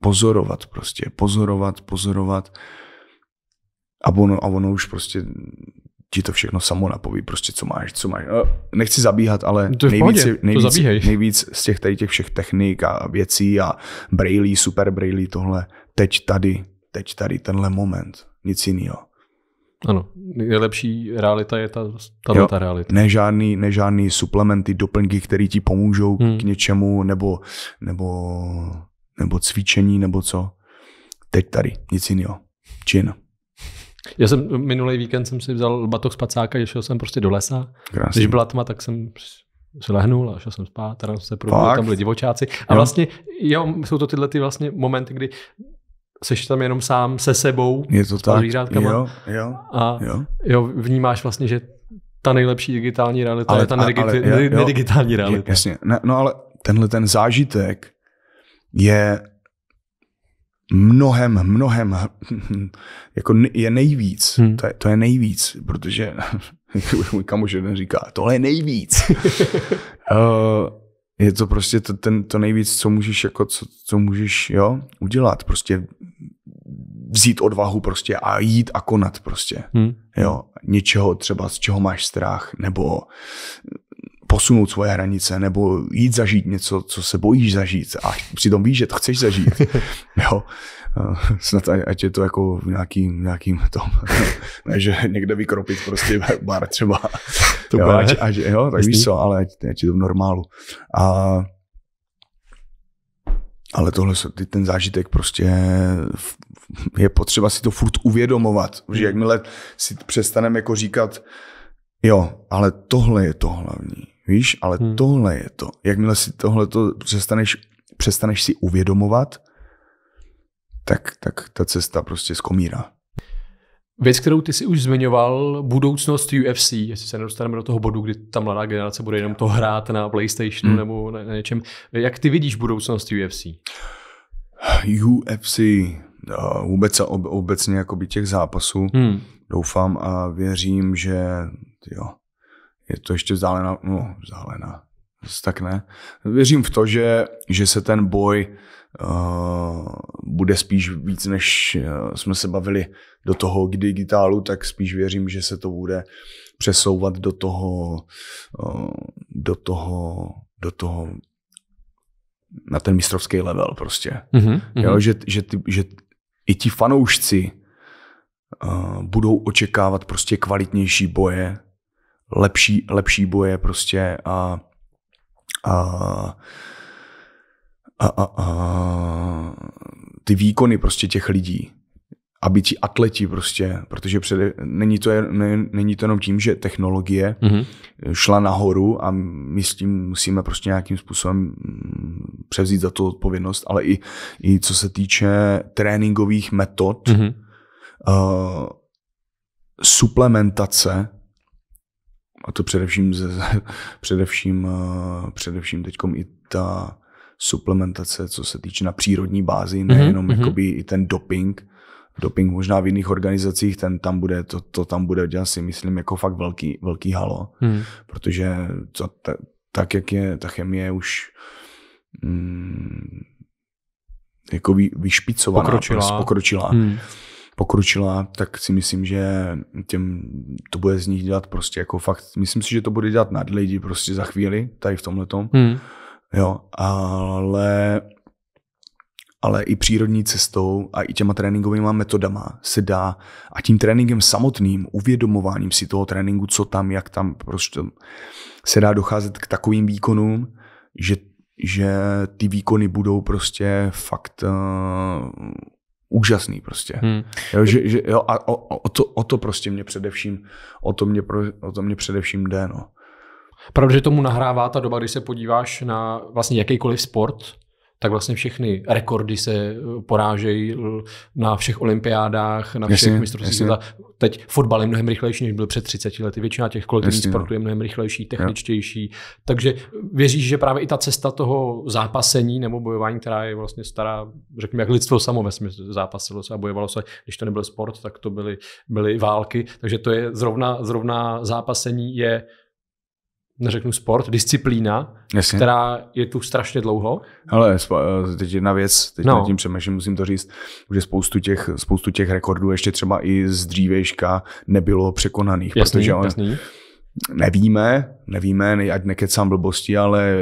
pozorovat prostě, pozorovat, pozorovat a ono, a ono už prostě ti to všechno samo napoví, prostě co máš, co máš. No, nechci zabíhat, ale to nejvíc, pohodě, nejvíc, to nejvíc z těch tady těch všech technik a věcí a brailí, super brailí, tohle, teď tady, teď tady, tenhle moment, nic jiného. Ano, nejlepší realita je ta, ta, jo, ta realita. Nežádný, nežádný suplementy, doplňky, které ti pomůžou hmm. k něčemu, nebo, nebo, nebo cvičení, nebo co. Teď tady, nic jiného. Čin. Já jsem minulý víkend jsem si vzal batoh z pacáka, šel jsem prostě do lesa. Krásný. Když byla tma, tak jsem se lehnul a šel jsem spát, tam se probudil, tam byli divočáci. A jo. vlastně, jo, jsou to tyhle ty vlastně momenty, kdy seš tam jenom sám se sebou je to tak. a Jo, jo, a jo. jo, vnímáš vlastně, že ta nejlepší digitální realita ale, je ta nedigitální, ale, ale, jo, nedigitální realita. Je, jasně, ne, no ale tenhle ten zážitek je mnohem, mnohem, <laughs> jako je nejvíc, hmm. to, je, to je nejvíc, protože <laughs> můj kamoš jeden říká, tohle je nejvíc. uh, <laughs> je to prostě to, ten, to nejvíc, co můžeš, jako, co, co můžeš jo, udělat. Prostě vzít odvahu prostě a jít a konat prostě. Hmm. Jo, něčeho třeba, z čeho máš strach, nebo posunout svoje hranice nebo jít zažít něco, co se bojíš zažít a přitom víš, že to chceš zažít. <laughs> jo. Eh, snad ať je to jako v nějakým, nějakým tom, <laughs> ne, že někde vykropit prostě bar třeba. To jo, ať, ať, jo, tak víš co, ale ať, ať je to v normálu. A ale tohle, ten zážitek prostě je potřeba si to furt uvědomovat, že jakmile si přestaneme jako říkat, jo, ale tohle je to hlavní. Víš, ale hmm. tohle je to. Jakmile si tohle to přestaneš, přestaneš si uvědomovat, tak, tak ta cesta prostě skomírá. Věc, kterou ty si už zmiňoval, budoucnost UFC, jestli se nedostaneme do toho bodu, kdy ta mladá generace bude jenom to hrát na PlayStationu hmm. nebo na, na něčem. Jak ty vidíš budoucnost UFC? UFC, vůbec a obecně jakoby těch zápasů, hmm. doufám a věřím, že jo, je to ještě vzdálená, no vzdálená, tak ne. Věřím v to, že, že se ten boj uh, bude spíš víc, než uh, jsme se bavili do toho k digitálu, tak spíš věřím, že se to bude přesouvat do toho, uh, do toho, do toho na ten mistrovský level prostě. Mm-hmm. Jo, že, že, ty, že i ti fanoušci uh, budou očekávat prostě kvalitnější boje, lepší, lepší boje prostě a, a, a, a, a ty výkony prostě těch lidí, aby ti atleti prostě, protože před, není, to, ne, není to jenom tím, že technologie mm-hmm. šla nahoru a my s tím musíme prostě nějakým způsobem převzít za to odpovědnost, ale i, i co se týče tréninkových metod, mm-hmm. uh, suplementace a to především, ze, především, eh, především teďkom i ta suplementace, co se týče na přírodní bázi, mhm, nejenom mm-hmm. jakoby i ten doping, doping možná v jiných organizacích, ten tam bude, to, to tam bude dělat si myslím jako fakt velký, velký halo, mm. protože to, ta, tak, jak je ta chemie už mm, jako vy, vyšpicovaná, pokročila, prostě pokročila. Mm pokročila, tak si myslím, že těm to bude z nich dělat prostě jako fakt, myslím si, že to bude dělat nad lidi prostě za chvíli, tady v tom Hmm. Jo, ale ale i přírodní cestou a i těma tréninkovými metodama se dá a tím tréninkem samotným, uvědomováním si toho tréninku, co tam, jak tam, prostě se dá docházet k takovým výkonům, že, že ty výkony budou prostě fakt uh, úžasný prostě. Hmm. Jo, že, že, jo, a o, o, to, o to prostě mě především, o to mě, o to mě především jde, no. Pravda, že tomu nahrává ta doba, když se podíváš na vlastně jakýkoliv sport, tak vlastně všechny rekordy se eh, porážejí eh, na všech olympiádách, na všech mistrovstvích. mistrovství světa. Teď fotbal je mnohem rychlejší, než byl před 30 lety. Většina těch kolektivních no. sportů je mnohem rychlejší, techničtější. Jo. Takže věříš, že právě i ta cesta toho zápasení nebo bojování, která je vlastně stará, řekněme, jak lidstvo samo ve smyslu zápasilo se a bojovalo se, když to nebyl sport, tak to byly, byly války. Takže to je zrovna, zrovna zápasení je neřeknu sport, disciplína, Jasně. která je tu strašně dlouho. Ale eh, teď jedna věc, teď no. nad tím přemýšlím, musím to říct, že spoustu těch, spoustu těch rekordů ještě třeba i z dřívejška nebylo překonaných. Jasný, protože on, nevíme, nevíme, ať nekecám blbosti, ale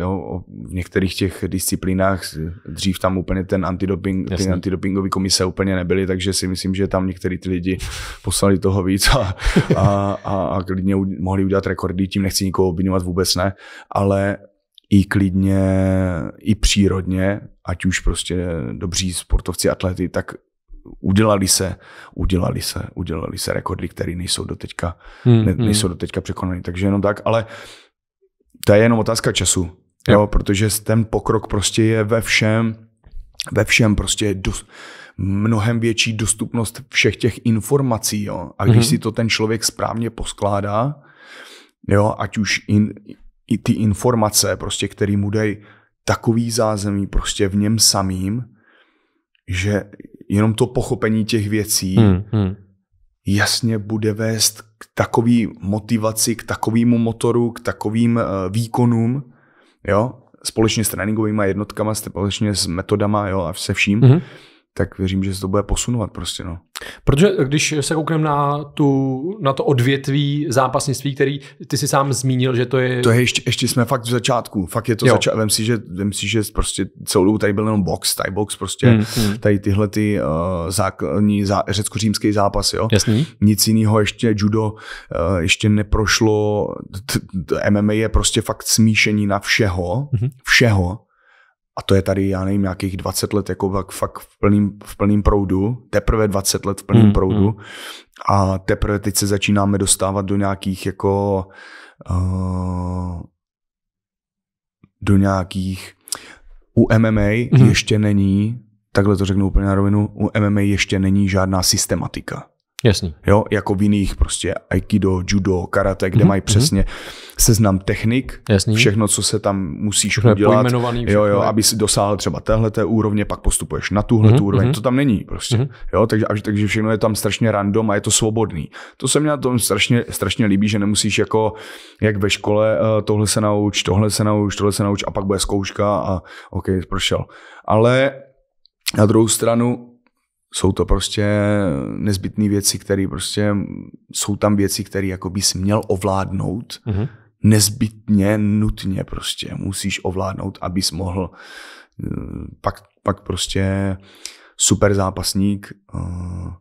jo, v některých těch disciplínách dřív tam úplně ten antidoping, Jasný. ty antidopingový komise úplně nebyly, takže si myslím, že tam některý ty lidi poslali toho víc a, a, a, a klidně mohli udělat rekordy, tím nechci nikoho obvinovat vůbec ne, ale i klidně, i přírodně, ať už prostě dobří sportovci, atlety, tak udělali se, udělali se, udělali se rekordy, které nejsou do teďka, hmm, ne, hmm. nejsou do teďka překonané. Takže jenom tak, ale to je jenom otázka času, jo. Jo, protože ten pokrok prostě je ve všem, ve všem prostě je dost, mnohem větší dostupnost všech těch informací. Jo. A když hmm. si to ten člověk správně poskládá, jo, ať už in, i ty informace, prostě, který mu dají takový zázemí prostě v něm samým, že, jenom to pochopení těch věcí hmm, hmm. jasně bude vést k takové motivaci, k takovému motoru, k takovým uh, výkonům, jo, společně s tréninkovými jednotkama, společně s metodama, jo, a se vším, hmm. tak věřím, že se to bude posunovat prostě, no. Protože když se koukneme na, tu, na to odvětví zápasnictví, který ty si sám zmínil, že to je... To je ještě, ještě jsme fakt v začátku. Fakt je to zača- Vem si, že, vem si, že prostě celou dobu tady byl jenom box, tady box prostě, hmm, hmm. tady tyhle ty uh, základní zá, řecko-římský zápas, jo. Jasný. Nic jiného ještě judo uh, ještě neprošlo. T, t, t, MMA je prostě fakt smíšení na všeho, hmm. všeho a to je tady, já nevím, nějakých 20 let, jako fakt v plným, v plným proudu, teprve 20 let v plným mm, proudu mm. a teprve teď se začínáme dostávat do nějakých jako uh, do nějakých u MMA mm. ještě není, takhle to řeknu úplně na rovinu, u MMA ještě není žádná systematika. Jasný. Jo, jako v jiných prostě aikido, judo, karate, kde mm-hmm. mají mhm. přesně seznam technik, Jasný. všechno, co se tam musíš všechno udělat, jo, jo, aby si dosáhl třeba téhle úrovně, pak postupuješ na tuhle mm-hmm. úroveň, mhm. to tam není prostě. Mm-hmm. Jo, takže, takže všechno je tam strašně random a je to svobodný. To se mě na tom strašně, strašně líbí, že nemusíš jako, jak ve škole, eh, tohle se nauč, tohle se nauč, tohle se nauč a pak bude zkouška a OK, prošel. Ale na druhou stranu jsou to prostě nezbytné věci, které prostě jsou tam věci, které jako bys měl ovládnout. Mm-hmm. Nezbytně, nutně prostě musíš ovládnout, abys mohl eh, pak, pak prostě super zápasník uh, eh,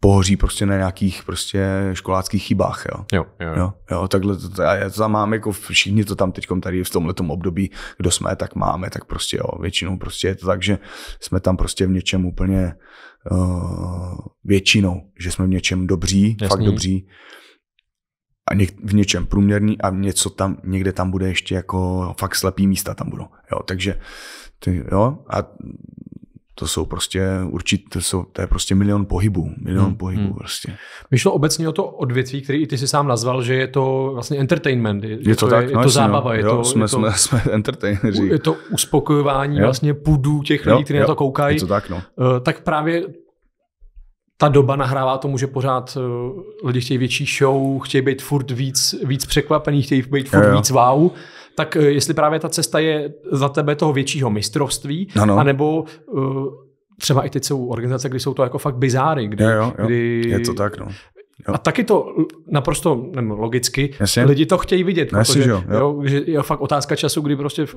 pohoří prostě na nějakých prostě školáckých chybách. Jo, jo, jo. jo, jo takhle to, to, to tam máme, jako všichni to tam teď tady v tomhle období, kdo jsme, tak máme, tak prostě jo, většinou prostě je to tak, že jsme tam prostě v něčem úplně uh, většinou, že jsme v něčem dobří, Jasný. fakt dobří a něk, v něčem průměrný a něco tam, někde tam bude ještě jako fakt slepý místa tam budou. Jo, takže ty, jo, a to jsou prostě určitě, to, to je prostě milion pohybů, milion hmm. pohybů hmm. prostě. My šlo obecně o to odvětví, který i ty si sám nazval, že je to vlastně entertainment. Je, je to, to tak, je, no, no. je to zábava, Jo, je, to, jsme, je to, jsme, <laughs> jsme entertaineri. Je to uspokojování jo. vlastně pudů těch lidí, kteří na to koukají. Je to tak, no. Uh, tak právě ta doba nahrává tomu, že pořád eh, lidi chtějí větší show, chtějí být furt víc, víc překvapený, chtějí být furt jo, jo. víc wow tak eh, jestli právě ta cesta je za tebe toho většího mistrovství, ano. anebo eh, třeba i teď jsou organizace, kdy jsou to jako fakt bizáry, kdy, jo, jo, jo. kdy je to tak, no. Jo. A taky to naprosto nevím, logicky, Jasně? lidi to chtějí vidět. No, jasně, protože, jo, jo. Jo, že je fakt otázka času, kdy prostě v,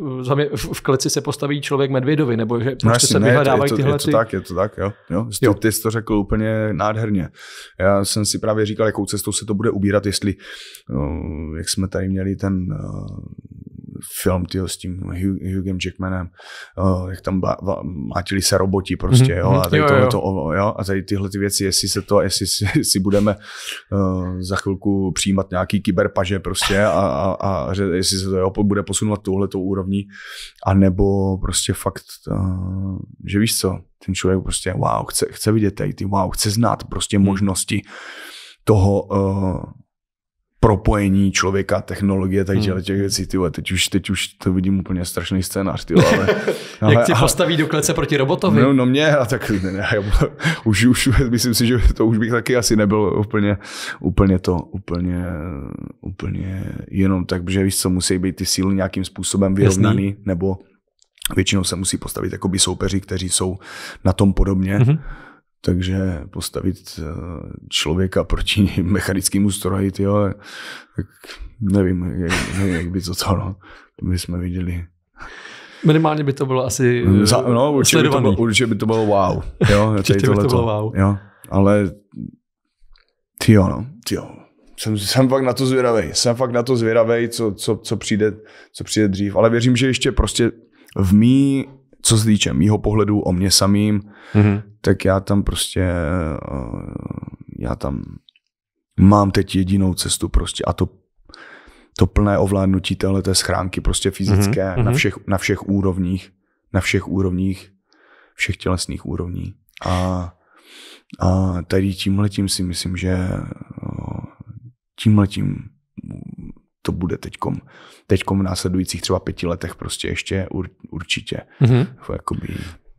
v, v kleci se postaví člověk medvědovi, nebo že no, prostě no jasně, se ne, vyhledávají je to, tyhle. Je to, je to tak, je to tak, jo. jo. Ty, jo. ty jsi to řekl úplně nádherně. Já jsem si právě říkal, jakou cestou se to bude ubírat, jestli, no, jak jsme tady měli ten uh, film tyjo, s tím Hugh, Hughem Jackmanem, uh, jak tam mátili se roboti prostě, mm-hmm. jo, mhm, a mhm. tady, jo, jo. To, jo, a tady tyhle ty věci, jestli se to, jestli si, <laughs> si budeme uh, za chvilku přijímat nějaký kyberpaže prostě a, a, a jestli se to jo, bude posunovat touhletou úrovní, anebo prostě fakt, uh, že víš co, ten člověk prostě wow, chce, chce vidět tady ty wow, chce znát prostě hmm. možnosti toho, uh, propojení člověka, technologie, tady hmm. těch věcí, ty teď už, teď už to vidím úplně strašný scénář, ty ale... <laughs> ale Jak tě postaví do klece proti robotovi? No, no mě, a tak ne, ne, já, <laughs> už, už, myslím si, že to už bych taky asi nebyl úplně, úplně to, úplně, úplně jenom tak, že víš co, musí být ty síly nějakým způsobem vyrovnaný, Jasný. nebo většinou se musí postavit jakoby soupeři, kteří jsou na tom podobně. Mm-hmm takže postavit eh, člověka proti <laughs> mechanickému stroji, tyjo, tak nevím, jak, nevím, jak by to stalo. To my jsme viděli. Minimálně by to bylo asi mm, Za, eh, no, určitě by, to bylo, určitě by to bylo wow. Jo, <laughs> určitě by to bylo wow. Jo, ale ty jo, no, ty jo. Jsem, jsem fakt na to zvědavý. Jsem fakt na to zvědavý, co, co, co, přijde, co přijde dřív. Ale věřím, že ještě prostě v mý co se týče mýho pohledu o mě samým, mm-hmm. tak já tam prostě, eh, já tam mám teď jedinou cestu prostě a to to plné ovládnutí téhle té schránky prostě fyzické mm-hmm. na, mhm. všech, na všech úrovních, na všech úrovních, všech tělesných úrovní. A, a tady tímhletím si myslím, že eh, tímhletím to bude teďkom, teďkom v následujících třeba pěti letech prostě ještě ur, určitě. Mm-hmm. Jakoby...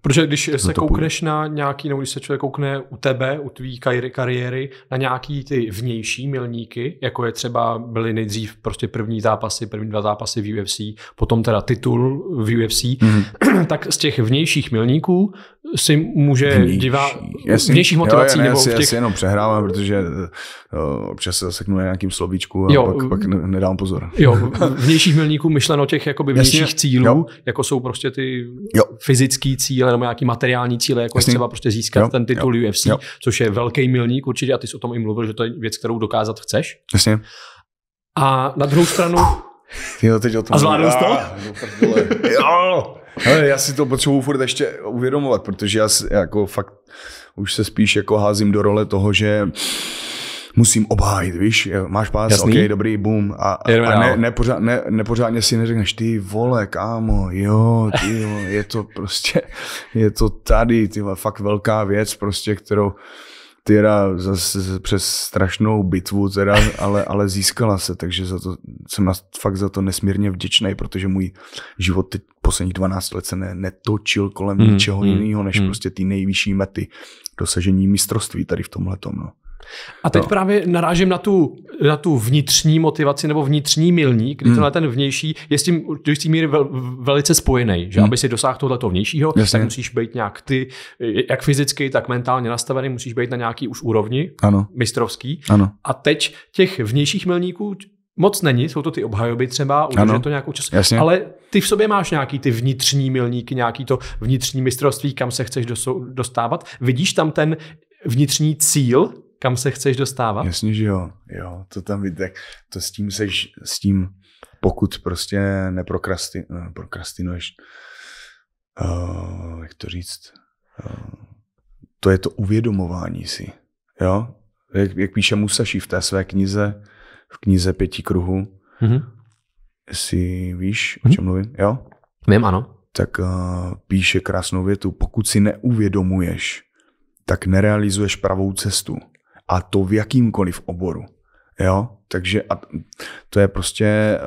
Protože když no se koukneš půjde. na nějaký, nebo když se člověk koukne u tebe, u tvý kariéry, na nějaký ty vnější milníky, jako je třeba byly nejdřív prostě první zápasy, první dva zápasy v UFC, potom teda titul v UFC, mm. <clears throat> tak z těch vnějších milníků si může Vnější. Vnějších motivací. Jo, jo, ne, nebo já si, v těch... já si jenom přehrávám, protože jo, eh, občas se zaseknu na nějakým slovíčku a jo, pak, pak nedám pozor. Jo, <laughs> vnějších milníků myšleno těch jakoby vnějších Jasně. cílů, jo. jako jsou prostě ty jo. fyzický cíle, nebo nějaký materiální cíle, jako Jasný. třeba prostě získat jo, ten titul jo, UFC, jo. což je velký milník určitě a ty jsi o tom i mluvil, že to je věc, kterou dokázat chceš. Jasně. A na druhou stranu... Jo, teď o tom a zvládl jsi to? No, jo, Hele, já si to potřebuji furt ještě uvědomovat, protože já jako fakt už se spíš jako házím do role toho, že musím obhájit, víš, máš pás, Jasný? ok, dobrý, boom. A, a ne, nepořád, ne, nepořádně si neřekneš, ty vole, kámo, jo, ty je to prostě, je to tady, ty vole, fakt velká věc prostě, kterou teda zase přes strašnou bitvu teda, ale, ale získala se, takže za to, jsem na, fakt za to nesmírně vděčný, protože můj život teď posledních 12 let se ne, netočil kolem mm, ničeho mm, jiného, než mm. prostě ty nejvyšší mety dosažení mistrovství tady v tomhle tom. No. A teď no. právě narážím na tu, na tu vnitřní motivaci nebo vnitřní milník, kdy hmm. ten vnější je s tím do jisté míry vel, velice spojený, že hmm. aby si dosáhl tohleto vnějšího, Jasně. tak musíš být nějak ty, jak fyzicky, tak mentálně nastavený, musíš být na nějaký už úrovni, ano. mistrovský. Ano. A teď těch vnějších milníků moc není, jsou to ty obhajoby třeba, udržuje to nějakou čas, Jasně. ale ty v sobě máš nějaký ty vnitřní milníky, nějaký to vnitřní mistrovství, kam se chceš dostávat. Vidíš tam ten vnitřní cíl, kam se chceš dostávat? Jasně, že jo. Jo, to tam vidíte. To s tím seš, s tím, pokud prostě neprokrastinuješ, uh, eh, jak to říct, uh, to je to uvědomování si. Jo? Jak, jak píše Musaši v té své knize, v knize Pěti kruhů, mm-hmm. si víš, o mhm. čem mluvím? Jo? Vím, ano. Tak uh, píše krásnou větu, pokud si neuvědomuješ, tak nerealizuješ pravou cestu a to v jakýmkoliv oboru. Jo? Takže a to je prostě eh,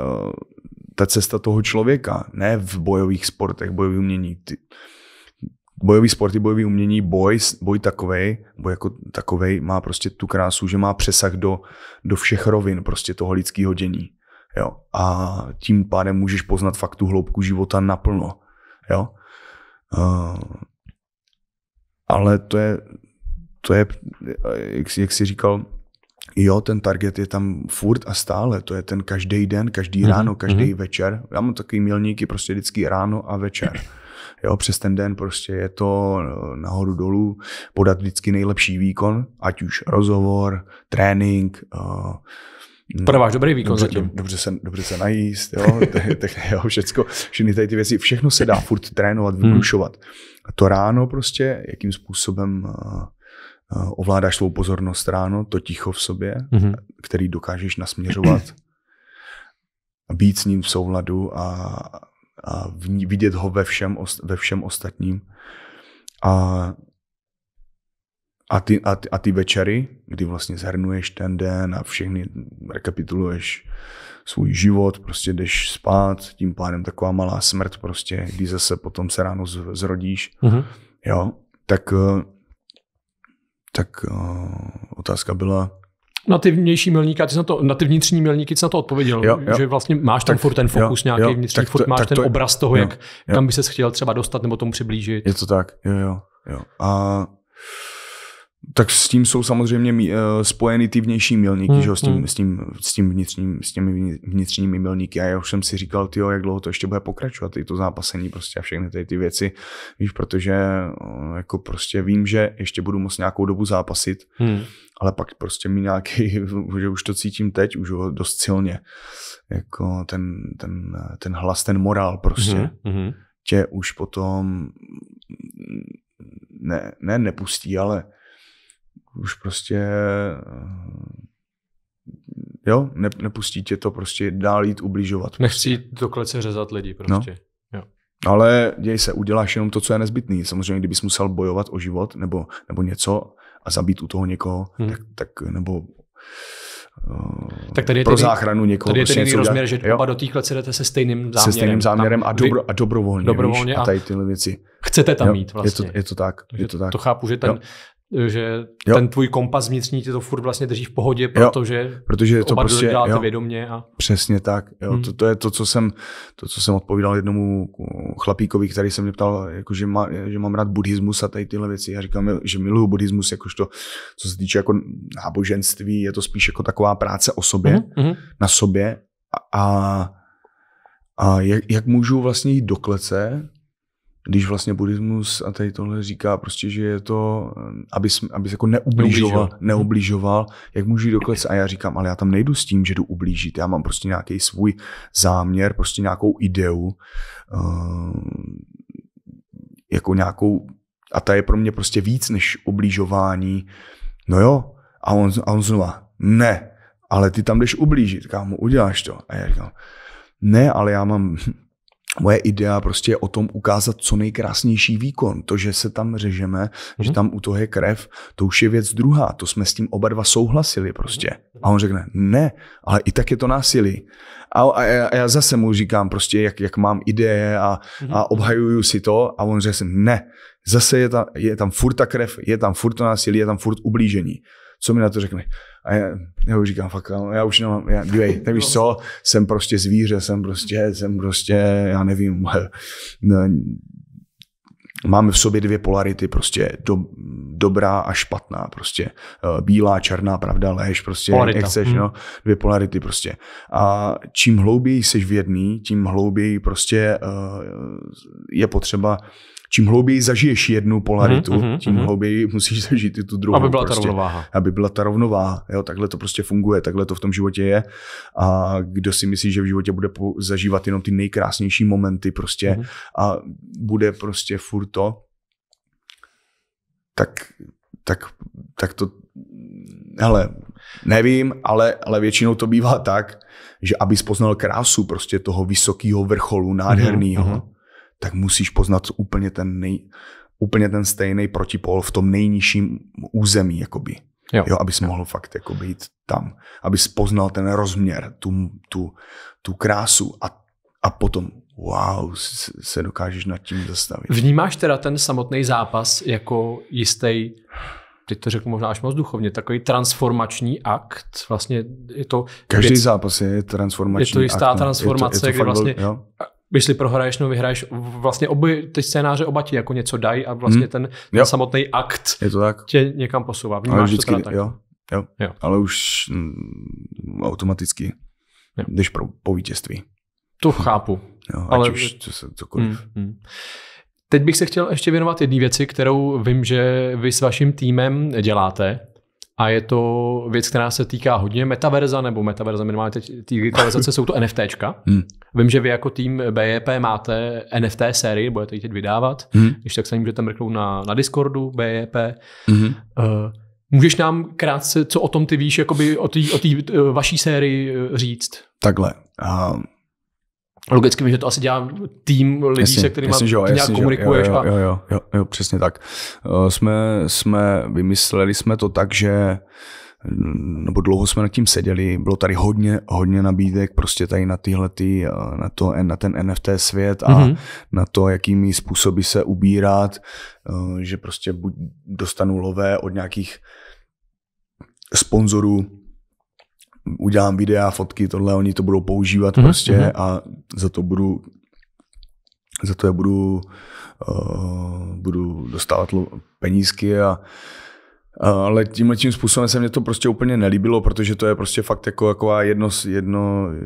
ta cesta toho člověka, ne v bojových sportech, bojový umění. Ty, bojový sporty, bojový umění, boj, boj takovej, boj jako takovej má prostě tu krásu, že má přesah do, do všech rovin prostě toho lidského dění. Jo? A tím pádem můžeš poznat fakt tu hloubku života naplno. Jo? Uh, ale to je to je, jak, jak jsi říkal, jo, ten target je tam furt a stále, to je ten každý den, každý mm-hmm. ráno, každý mm-hmm. večer. Já mám takový milníky prostě vždycky ráno a večer. Jo, přes ten den prostě je to eh, nahoru dolů podat vždycky nejlepší výkon, ať už rozhovor, trénink, uh, eh, Podáváš dobrý výkon dobře, zatím. Dobře se, dobře se najíst, jo, te, <laughs> te, jo, všecko, všechny tady ty věci, všechno se dá furt trénovat, mhm. vybrušovat. A to ráno prostě, jakým způsobem uh, Eh, ovládáš svou pozornost ráno, to ticho v sobě, mm-hmm. který dokážeš nasměřovat, být s ním v souladu a, a vidět ho ve všem, ve všem ostatním. A, a, ty, a, ty, a ty večery, kdy vlastně zhrnuješ ten den a všechny rekapituluješ svůj život, prostě jdeš spát, tím pádem taková malá smrt prostě, kdy zase potom se ráno z, zrodíš, mm-hmm. jo, tak eh, tak uh, otázka byla, na ty vnější milníky, ty jsi na, to, na ty vnitřní milníky jsi na to odpověděl, jo, jo. že vlastně máš tam furt ten fokus jo, nějaký jo, vnitřní, to, furt máš ten to, obraz toho, jo, jak jo. kam by ses chtěl třeba dostat nebo tomu přiblížit. Je to tak, jo, jo. jo. A tak s tím jsou samozřejmě eh, spojeny ty vnější milníky, hmm, že jo, s tím, mm-hmm. s tím, s tím vnitřním, s těmi vnitřními milníky. A já už jsem si říkal, tyjo, jak dlouho to ještě bude pokračovat, ty to zápasení prostě a všechny ty, ty věci, víš, protože eh, jako prostě vím, že ještě budu moct nějakou dobu zápasit, hmm. ale pak prostě mi nějaký, <laughs> že už to cítím teď, už ho dost silně, jako ten, ten, ten hlas, ten morál prostě, hmm, tě už potom ne, ne nepustí, ale už prostě eh, jo, ne, nepustí tě to prostě dál jít ubližovat. Prostě. Nechci jít do klece řezat lidi no. prostě. No. Ale děj se, uděláš jenom to, co je nezbytný. Samozřejmě, kdybys musel bojovat o život nebo, nebo něco a zabít u toho někoho, hmm. tak, tak nebo uh, tak tady je eh, pro tedy, záchranu někoho. Tady je prostě ten rozměr, že jo? oba do týchhle jdete se stejným záměrem. Se stejným záměrem tam, a, dobro, a dobrovolně. dobrovolně víš, a, a tady tyhle věci. Chcete tam jo? mít vlastně. Je to, je to tak. Je to, tak. to chápu, že ten, jo? že jo. ten tvůj kompas vnitřní tě to furt vlastně drží v pohodě, protože, jo, protože to oba prostě, děláte jo, vědomě. A... Přesně tak. Jo. Hmm. To, to, je to co, jsem, to, co jsem odpovídal jednomu chlapíkovi, který se mě ptal, jako, že, má, že mám rád buddhismus a tady tyhle věci. Já říkám, že miluju buddhismus, to co se týče jako náboženství, je to spíš jako taková práce o sobě, hmm. na sobě. A, a jak, jak můžu vlastně jít do klece když vlastně buddhismus a tady tohle říká prostě, že je to, aby, jsi, aby jsi jako neublížoval, neublížoval, jak můžu jít do klece. A já říkám, ale já tam nejdu s tím, že jdu ublížit. Já mám prostě nějaký svůj záměr, prostě nějakou ideu, eh, jako nějakou, a ta je pro mě prostě víc než ublížování. No jo, a on, a on znova, ne, ale ty tam jdeš ublížit, kámo, uděláš to. A já říkám, ne, ale já mám moje idea prostě je o tom ukázat co nejkrásnější výkon. To, že se tam řežeme, mm-hmm. že mhm. tam u toho je krev, to už je věc druhá. To jsme s tím oba dva souhlasili prostě. Mhm. A on řekne, ne, ale i tak je to násilí. A, a, a já zase mu říkám prostě, jak, jak mám ideje a, mm-hmm. a obhajuju si to. A on řekne, ne, zase je tam, je tam furt ta krev, je tam furt to násilí, je tam furt ublížení co mi na to řekne? A já, já říkám, fakt, já už nemám, já, dívej, nevíš no. co, jsem prostě zvíře, jsem prostě, jsem prostě, já nevím, <laughs> no, máme v sobě dvě polarity, prostě do, dobrá a špatná, prostě eh, bílá, černá, pravda, lež, prostě Polarita. jak chceš, hmm. no, dvě polarity prostě. A čím hlouběji jsi v jedný, tím hlouběji prostě uh, je potřeba čím hlouběji zažiješ jednu polaritu, mm-hmm, tím mm-hmm. hlouběji <laughs> musíš zažít i tu druhou. Aby byla prostě, ta rovnováha. Aby byla ta rovnováha. Jo, takhle to prostě funguje, takhle to v tom životě je. A kdo si myslí, že v životě bude zažívat jenom ty nejkrásnější momenty prostě mm-hmm. a bude prostě furt to, tak, tak, tak to, hele, nevím, ale, ale většinou to bývá tak, že aby poznal krásu prostě toho vysokého vrcholu, mhm, nádherného, mm-hmm tak musíš poznat úplně ten, nej, úplně ten stejný protipol v tom nejnižším území, jakoby. Jo. jo abys jo. mohl fakt jako být tam. Abys poznal ten rozměr, tu, tu, tu krásu a, a potom wow, se dokážeš nad tím zastavit. Vnímáš teda ten samotný zápas jako jistý teď to řeknu možná až moc duchovně, takový transformační akt. Vlastně je to Každý věc, zápas je transformační Je to jistá akt, transformace, je to, je to kdy vlastně byl, jo? jestli prohraješ nebo vyhraješ, vlastně oby, ty scénáře oba ti jako něco dají a vlastně hmm. ten, samotný akt je to tak. tě někam posouvá. Vnímáš Ale vždycky, to teda tak? Jo, jo. jo. Ale už m, mm, automaticky jo. jdeš pro, po vítězství. To chápu. Jo, ale... už to se cokoliv. Hmm, hmm. Teď bych se chtěl ještě věnovat jedné věci, kterou vím, že vy s vaším týmem děláte a je to věc, která se týká hodně metaverza, nebo metaverza minimálně teď digitalizace, jsou to NFTčka. Hmm. Vím, že vy jako tým BJP e máte NFT sérii, budete ji teď vydávat, hmm. když tak se můžete mrknout na, na Discordu BJP. E hmm. Uh, můžeš nám krátce, co o tom ty víš, jakoby o té o eh, vaší sérii eh, říct? Takhle. Logicky vím, že to asi dělá tým lidí, jasně, se kterými jasně, jo, nějak jasně, komunikuješ. Jo, jo, jo, jo, jo, přesně tak. Eh, jsme, jsme, vymysleli jsme to tak, že mm, nebo dlouho jsme nad tím seděli, bylo tady hodně, hodně nabídek prostě tady na tyhle ty, eh, na, to, eh, na ten NFT svět a mm-hmm. na to, jakými způsoby se ubírat, že prostě buď dostanu lové od nějakých sponzorů, udělám videa, fotky, tohle, oni to budou používat mm-hmm. prostě mhm. a za to budu za to je budu, uh, budu dostávat penízky a ale tímhle tím způsobem se mě to prostě úplně nelíbilo, protože to je prostě fakt jako, jako jedno, jedno, eh,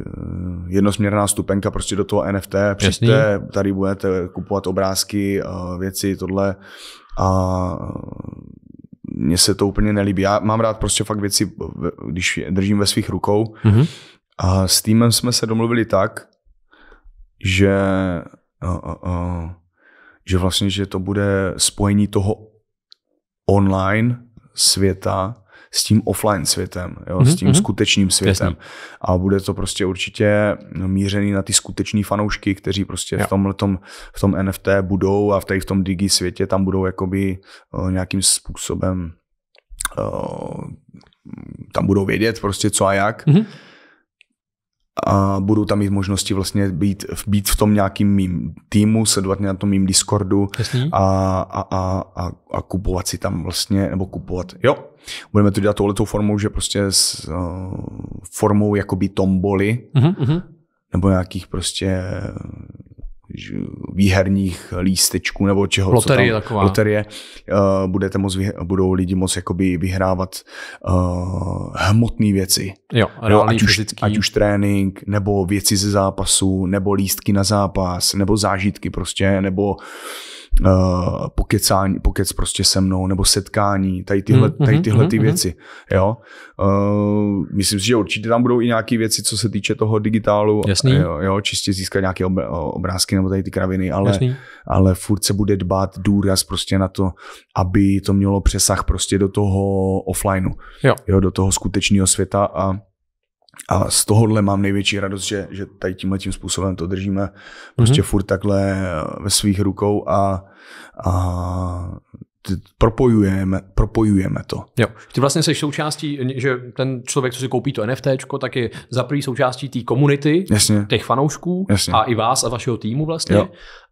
jednosměrná stupenka prostě do toho NFT. Přijďte, tady budete kupovat obrázky, věci, tohle. A mně se to úplně nelíbí. Já mám rád prostě fakt věci, když je držím ve svých rukou. Mm-hmm. A s týmem jsme se domluvili tak, že, uh, uh, uh, že vlastně, že to bude spojení toho online světa s tím offline světem, jo, mm-hmm. s mhm, tím mhm. skutečným světem. Jasně. A bude to prostě určitě no, mířený na ty skuteční fanoušky, kteří prostě jo. v tom v tom NFT budou a v tady v tom digi světě tam budou jakoby uh, nějakým způsobem uh, tam budou vědět prostě co a jak. Mm-hmm a budou tam i možnosti vlastně být, být v tom nějakým mým týmu, sledovat na tom mým Discordu a, a, a, a, a kupovat si tam vlastně, nebo kupovat, jo. Budeme to dělat touhletou formou, že prostě s uh, formou jakoby tomboly, uh-huh, uh-huh. nebo nějakých prostě výherních lístečků nebo čeho, loterie, co tam, taková. loterie, eh, budete moc, budou lidi moc jakoby vyhrávat uh, hmotné věci. Jo, jo ať, už, ať už trénink, nebo věci ze zápasu, nebo lístky na zápas, nebo zážitky prostě, nebo Eh, pokecání, pokec prostě se mnou, nebo setkání, tady tyhle, mm, tady mm-hmm, tyhle ty mm-hmm, mm-hmm. věci. Jo? Uh, myslím si, že určitě tam budou i nějaké věci, co se týče toho digitálu. Jasný. Jo, jo, čistě získat nějaké eh, obrázky nebo tady ty kraviny, ale, ale furt se bude dbát důraz prostě na to, aby to mělo přesah prostě do toho offlineu, jo. Jo, do toho skutečného světa a a z tohohle mám největší radost, že, že tady tímhle tím způsobem to držíme prostě mm-hmm. furt takhle eh, ve svých rukou a, a propojujeme, propojujeme to. Jo. Ty vlastně jsi součástí, že ten člověk, co si koupí to NFT, tak je za prvý součástí té komunity, těch fanoušků Jasně. a i vás a vašeho týmu vlastně. Jo.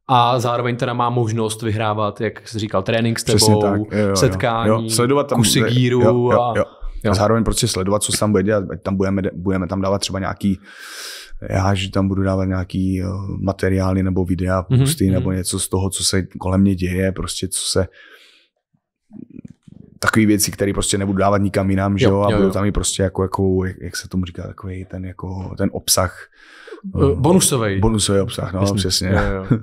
A zároveň teda má možnost vyhrávat, jak jsi říkal, trénink s tebou, tak. Jo, jo, setkání, jo. Jo. Sledovat tam, kusy gíru. Jo, jo, jo. A... Jo. A zároveň prostě sledovat, co se tam bude dělat, ať tam budeme, budeme tam dávat třeba nějaký, já, že tam budu dávat nějaký eh, materiály nebo videa, mhm, pusty mm-hmm. nebo něco z toho, co se kolem mě děje, prostě co se takové věci, které prostě nebudu dávat nikam jinam, jo, že jo, a budu budou jo. tam i prostě jako, jako jak, jak, se tomu říká, takový ten, jako, ten obsah, Eh, bonusový. Bonusový obsah, no, Myslím. přesně. Jo, jo.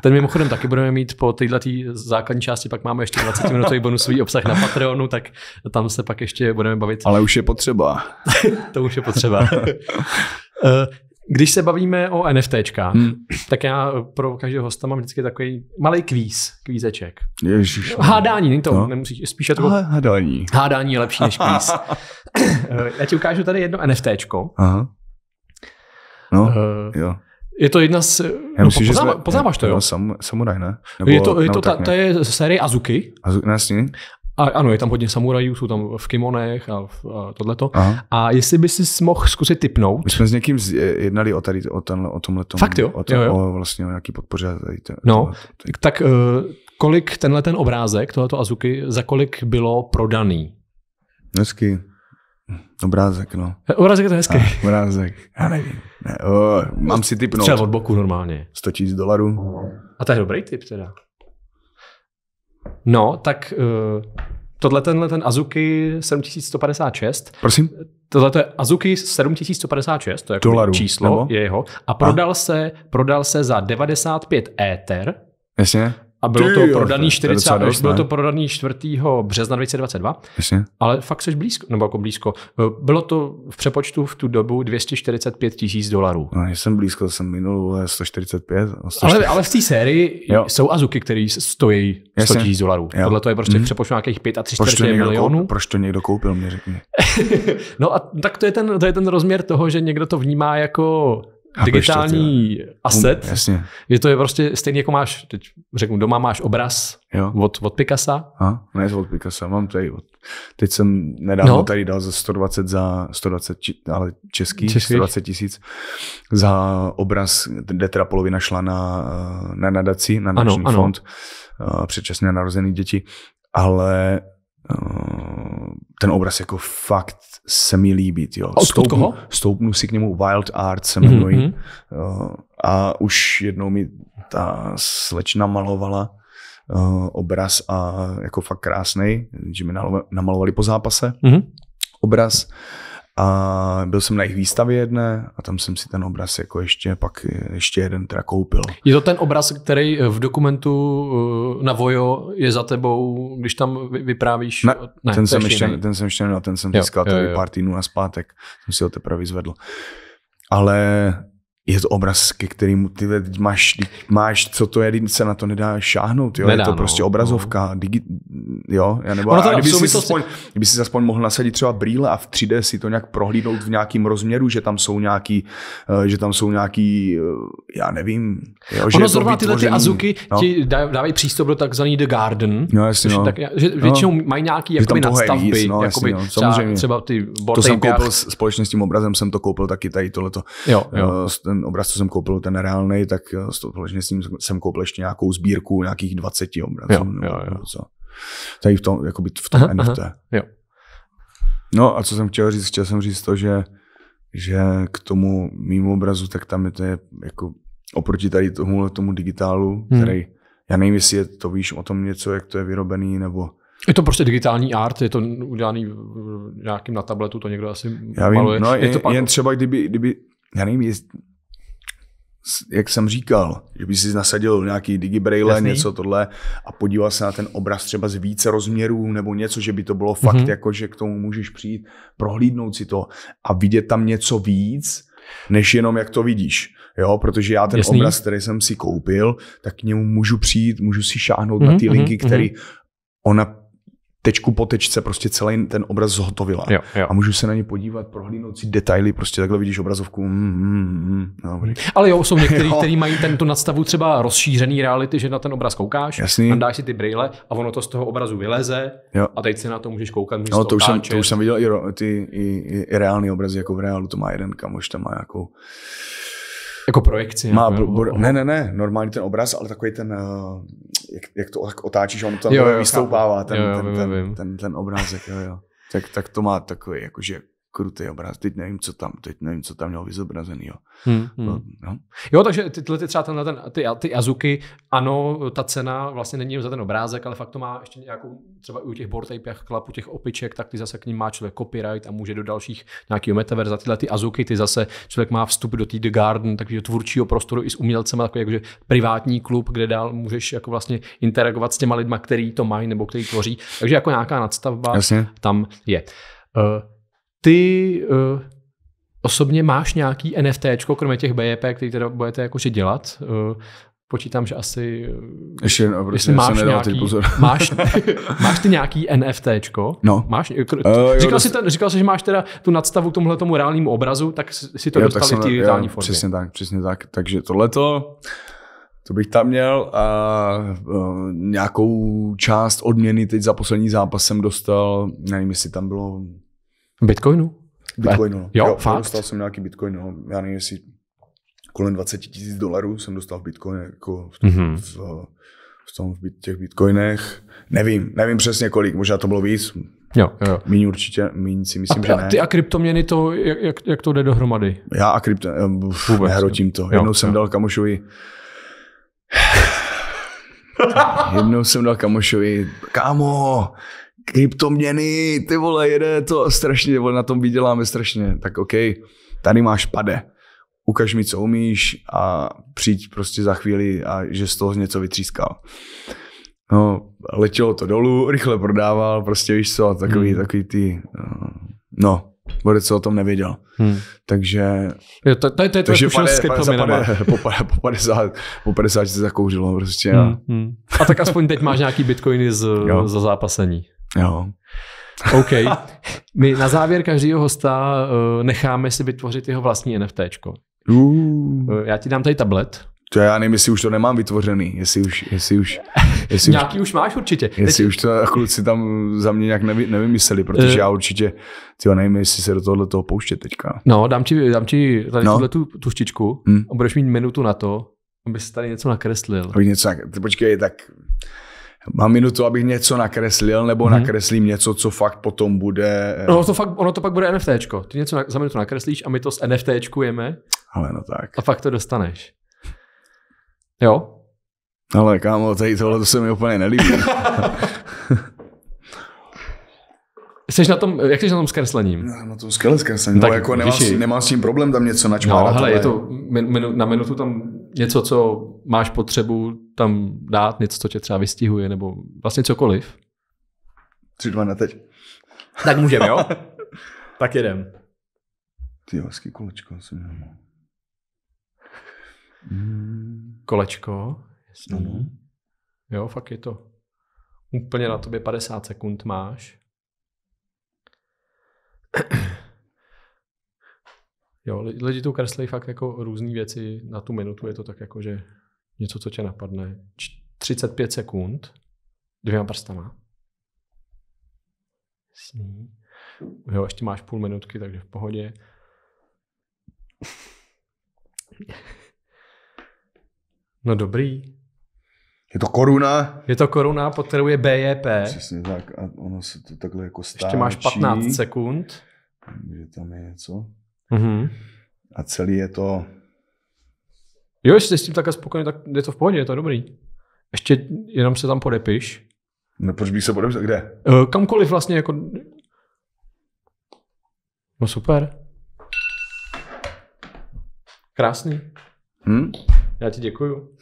Ten mimochodem taky budeme mít po této základní části, pak máme ještě 20 minutový bonusový obsah na Patreonu, tak tam se pak ještě budeme bavit. Ale už je potřeba. <laughs> to už je potřeba. Eh, když se bavíme o NFT hmm. tak já pro každého hosta mám vždycky takový malý kvíz, kvízeček. Ježiš. No, hádání, není to, no. nemusíš, spíše to. Hádání. Hádání je lepší než kvíz. <laughs> Eh, já ti ukážu tady jedno NFT. Aha. No, uh, jo. Je to jedna z... Já no, myslím, no, poznám, že jsme, poznáváš to, jo? No, sam, samuraj, ne? Nebo, je to, je to, ta, to je série Azuki. Azuki, jasně. A ano, je tam hodně samurajů, jsou tam v kimonech a, v, a tohleto. Aha. A jestli bys si mohl zkusit typnout. My jsme s někým eh, jednali o, tady, o, tenhle, o tomhle tomu. Fakt jo? O, tom, jo, jo. o vlastně o nějaký podpoře. Tady, tady, no, tady. tak uh, kolik tenhle ten obrázek, tohleto Azuki, za kolik bylo prodaný? Hezky. Obrázek, no. Obrázek je to hezký. A, obrázek. <laughs> Já nevím. Ne, o, mám si typnout. Třeba od boku normálně. 100 000 dolarů. A to je dobrý typ teda. No, tak uh, tohle tenhle ten Azuki 7156. Prosím? Tohle je Azuki 7156, to je Dolarů, číslo nebo? je jeho. A prodal, a? Se, prodal se za 95 éter. Jasně. A bylo Ty, to prodaný 40, to dost, bylo to prodaný 4. března 2022. Jasně. Ale fakt seš blízko, nebo jako blízko. Eh, bylo to v přepočtu v tu dobu 245 tisíc dolarů. No, já jsem blízko, jsem minul 145. 140. No, ale, ale v té sérii jo. jsou azuky, které stojí 100 tisíc dolarů. Tohle to je prostě mm. přepočtu nějakých 5 a 3 proč milionů. Koup, proč to někdo koupil, mě řekni. <laughs> no a tak to je, ten, to je ten rozměr toho, že někdo to vnímá jako digitální to, asset, um, jasně. že to je prostě stejně jako máš, teď řeknu, doma máš obraz jo. Od, od Picasa. A, ne od Picasa, mám tady od, teď jsem nedávno no. tady dal za 120 za 120, ale český, český. 120 tisíc za obraz, kde teda polovina šla na, na nadaci, na nadační fond eh, předčasně narozený děti, ale Eh, ten obraz jako fakt se mi líbí. Jo. Od, stoupnu, koho? stoupnu si k němu Wild Art se mhm, jmenuji. Mm-hmm. Eh, a už jednou mi ta slečna malovala eh, obraz a jako fakt krásný, že mi namalovali po zápase mm-hmm. obraz. Uh, a byl jsem na jejich výstavě jedné a tam jsem si ten obraz jako ještě pak ještě jeden teda koupil. Je to ten obraz, který eh, v dokumentu eh, na Vojo je za tebou, když tam vyprávíš? Ne, ne ten, jsem ještě, ten jsem ještě nedal, ten jsem získal tady pár týdnů na zpátek, jsem si ho teprve vyzvedl. Ale je to obraz, ke kterému ty máš, máš, co to je, se na to nedá šáhnout, jo? Nedá, je to no, prostě obrazovka, no. digi, jo, já nebo, a kdyby, si aspoň, kdyby si aspoň mohl nasadit třeba brýle a v 3D si to nějak prohlídnout v nějakým rozměru, že tam jsou nějaký, eh, že tam jsou nějaký, eh, já nevím, jo, že Ono zrovna tyhle ty azuky no. ti dávají přístup do takzvaný The Garden, no, jasně, no. Tak, že no. většinou no. mají nějaký jakoby nadstavby, víc, no, jakoby no. Samozřejmě. Třeba, třeba ty To jsem koupil, společně s tím obrazem jsem to koupil taky tady tohleto, jo, jo. Uh, ten obraz, co jsem koupil, ten reálný, tak společně s ním jsem koupil ještě nějakou sbírku nějakých 20 obrazů. Jo, jo, jo. Co. Tady v tom, jakoby v tom aha, NFT. Aha, jo. No a co jsem chtěl říct, chtěl jsem říct to, že, že k tomu mýmu obrazu, tak tam je to je jako oproti tady tomu, tomu digitálu, hmm. který, já nevím, jestli je to víš o tom něco, jak to je vyrobený, nebo je to prostě digitální art, je to udělaný nějakým na tabletu, to někdo asi já vím, maluje. No, je, je to pak... jen třeba, kdyby, kdyby já nevím, jak jsem říkal, že by si nasadil nějaký digibraille, Jasný. něco tohle a podíval se na ten obraz třeba z více rozměrů nebo něco, že by to bylo fakt mm-hmm. jako, že k tomu můžeš přijít, prohlídnout si to a vidět tam něco víc, než jenom jak to vidíš. Jo, protože já ten Jasný. obraz, který jsem si koupil, tak k němu můžu přijít, můžu si šáhnout mm-hmm, na mhm, ty mhm, linky, mm-hmm. ona tečku po tečce prostě celý ten obraz zhotovila. Jo, jo. A můžu se na ně podívat, prohlídnout si detaily, prostě takhle vidíš obrazovku. Mm, mm, mm, no, Ale jo, jsou někteří, <laughs> kteří mají tento nadstavu třeba rozšířený reality, že na ten obraz koukáš, Jasný. dáš si ty brýle a ono to z toho obrazu vyleze jo. a teď si na to můžeš koukat. Můžeš no, to, už jsem, to už jsem viděl i, ty, i, i, i reální obrazy, jako v reálu to má jeden kamoš, tam má jako jako projekci? Má, jako, br- br- ne, ne, ne, normální ten obraz, ale takový ten, eh, jak, jak to tak otáčíš, on tam jo, jako jo, vystoupává ten, jo, jo, ten, ten, ten, ten obrázek. Jo, jo. Tak, tak to má takový, jakože krutý obraz, teď nevím, co tam, teď nevím, co tam měl Jo. Hmm, no, hmm. No. Jo, takže tyhle ty třeba tenhle, ten, ty, ty azuky, ano, ta cena vlastně není za ten obrázek, ale fakt to má ještě nějakou, třeba i u těch board tape, u těch opiček, tak ty zase k ním má člověk copyright a může do dalších nějakého metaverza. Tyhle ty azuky, ty zase člověk má vstup do té The Garden, takže tvůrčího prostoru i s umělcem, takový jakože privátní klub, kde dál můžeš jako vlastně interagovat s těma lidma, který to mají nebo který tvoří. Takže jako nějaká nadstavba Jasně. tam je. Uh, ty uh, osobně máš nějaký NFT, kromě těch BJP, který teda budete jakože dělat, uh, počítám, že asi... Eh, Ještě jednou, protože máš nějaký, pozor. <laughs> máš, máš ty nějaký NFTčko? No. Máš, říkal, uh, jo, jsi, ten, říkal jsi, že máš teda tu nadstavu k tomuhle tomu reálnému obrazu, tak si to jo, dostali v digitální jo, formě. Přesně tak, přesně tak. Takže tohleto, to bych tam měl a, a nějakou část odměny teď za poslední zápas jsem dostal, nevím, jestli tam bylo Bitcoinu? Bitcoinu, eh, no. Jo, jo fakt? Dostal jsem nějaký Bitcoin, no. Já nevím, jestli kolem 20 tisíc dolarů jsem dostal Bitcoin, jako v, mm-hmm. v, v, tom, v těch Bitcoinech. Nevím, nevím přesně kolik, možná to bylo víc. Jo, jo. Míň určitě, míň si myslím, a, že ne. Ty a kryptoměny, to, jak, jak to jde dohromady? Já a krypto, uf, eh, Vůbec, nehrotím to. Jednou jo. jsem dal kamošovi <sighs> Jednou jsem dal kamošovi, kámo, kryptoměny, ty vole, jede to strašně, vole, na tom vyděláme strašně. Tak OK, tady máš pade. Ukaž mi, co umíš a přijď prostě za chvíli a že z toho něco vytřískal. No, letělo to dolů, rychle prodával, prostě víš co, takový, hmm. takový ty, eh, no, bude co o tom nevěděl. Hmm. Takže... Jo, to, to, je, to je takže pade, pade, pade, Po, po, 50, po 50 se zakouřilo prostě. Hmm, hmm. A tak aspoň teď máš nějaký bitcoiny z, za zápasení. Jo. OK. My na závěr každého hosta eh, necháme si vytvořit jeho vlastní NFT. Uh. Eh, já ti dám tady tablet. To já nevím, jestli už to nemám vytvořený, jestli už, jestli už, <laughs> jestli Nějaký už, už máš určitě. Jestli Teď... už to kluci tam za mě nějak nevy, nevymysleli, protože uh, já určitě, ty nevím, jestli se do tohohle toho pouštět teďka. No, dám ti, dám ti tady no. tuhle tu tuštičku hmm. a budeš mít minutu na to, abys tady něco nakreslil. Aby něco nakreslil. Počkej, tak mám minutu, abych něco nakreslil, nebo hmm. nakreslím něco, co fakt potom bude... Eh, no to fakt, ono to pak bude NFTčko. Ty něco na, za minutu nakreslíš a my to s NFTčkujeme. Ale no tak. A fakt to dostaneš. Jo? Ale kámo, tady tohle to se mi úplně nelíbí. <laughs> Jsi na tom, jak jsi na tom s kreslením? Na, na tom skvěle s kreslením, no tak, no, jako nemám, s, nemám, s tím problém tam něco no, načmárat. No, hele, je to minu, na minutu tam něco, co máš potřebu, tam dát něco, co tě třeba vystihuje, nebo vlastně cokoliv. Tři dva na teď. Tak můžeme, jo? <laughs> tak jedem. Ty hezký kolečko asi měl. Mm. Kolečko? Jasný. Ano. Jo, fakt je to. Úplně na tobě 50 sekund máš. <clears throat> Jo, lidi tu kreslí fakt jako různé věci na tu minutu, je to tak jako, že něco, co tě napadne, 35 sekund, dvěma prstama. Sní. Jo, ještě máš půl minutky, takže v pohodě. No dobrý. Je to koruna. Je to koruna, pod kterou je BJP. Přesně tak. A ono se to takhle jako stáčí. Ještě máš 15 sekund. Že tam je něco. Mm-hmm. A celý je to Jo, jestli jsi s tím takhle spokojený, tak je to v pohodě, je to dobrý. Ještě jenom se tam podepiš. No proč bych se podepsal? Kde? Eh, kamkoliv vlastně jako... No super. Krásný. Hm? Já ti děkuju. <laughs>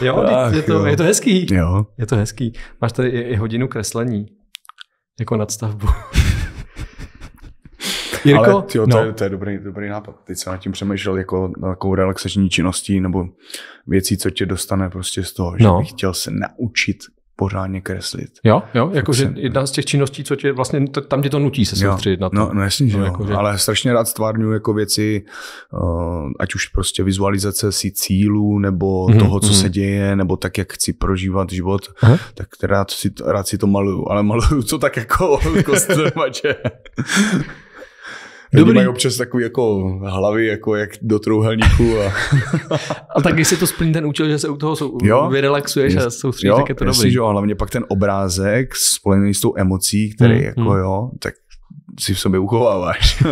jo, Ach, je, to, jo. je to hezký. Jo. Je to hezký. Máš tady i, i hodinu kreslení. Jako nadstavbu. Jirko, Ale tyjo, no. to, je, to je dobrý, dobrý nápad. Teď jsem nad tím přemýšlel jako takovou relaxační činností nebo věcí, co tě dostane prostě z toho, že no. bych chtěl se naučit pořádně kreslit. Jo, jo, jakože jedna z těch činností, co tě vlastně, tam tě to nutí se soustředit na to. No, no jasně, že, no, jako, že ale strašně rád stvárňuji jako věci, uh, ať už prostě vizualizace si cílů, nebo mm, toho, co mm. se děje, nebo tak, jak chci prožívat život, Aha. tak rád si, rád si to maluju, ale <laughs> maluju to tak jako <laughs> kostrmače. Dobrý. mají občas takový jako hlavy, jako jak do trouhelníku. A, <laughs> a tak když si to splní ten účel, že se u toho sou... jo? vyrelaxuješ Jest, a soustředíš, tak je to dobrý. jo, hlavně pak ten obrázek spojený s tou emocí, který hmm, jako hmm. jo, tak si v sobě uchováváš.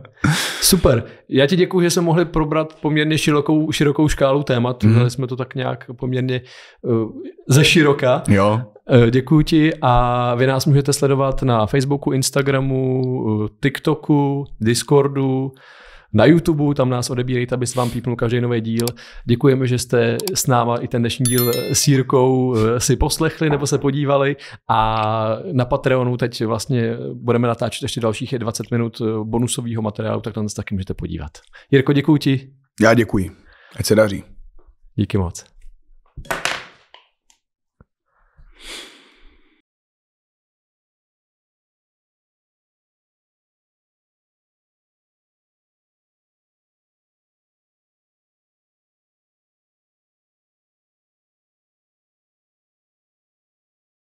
<laughs> Super. Já ti děkuji, že jsme mohli probrat poměrně širokou, širokou škálu témat. Mm. hmm jsme to tak nějak poměrně uh, ze široka. Jo. Eh, děkuji ti a vy nás můžete sledovat na Facebooku, Instagramu, eh, TikToku, Discordu, na YouTube, tam nás odebírejte, aby se vám pípnul každý nový díl. Děkujeme, že jste s náma i ten dnešní díl eh, s Jirkou si poslechli nebo se podívali a na Patreonu teď vlastně budeme natáčet ještě dalších 20 minut bonusového materiálu, tak tam se taky můžete podívat. Jirko, děkuji ti. Já děkuji. Ať se daří. Díky moc.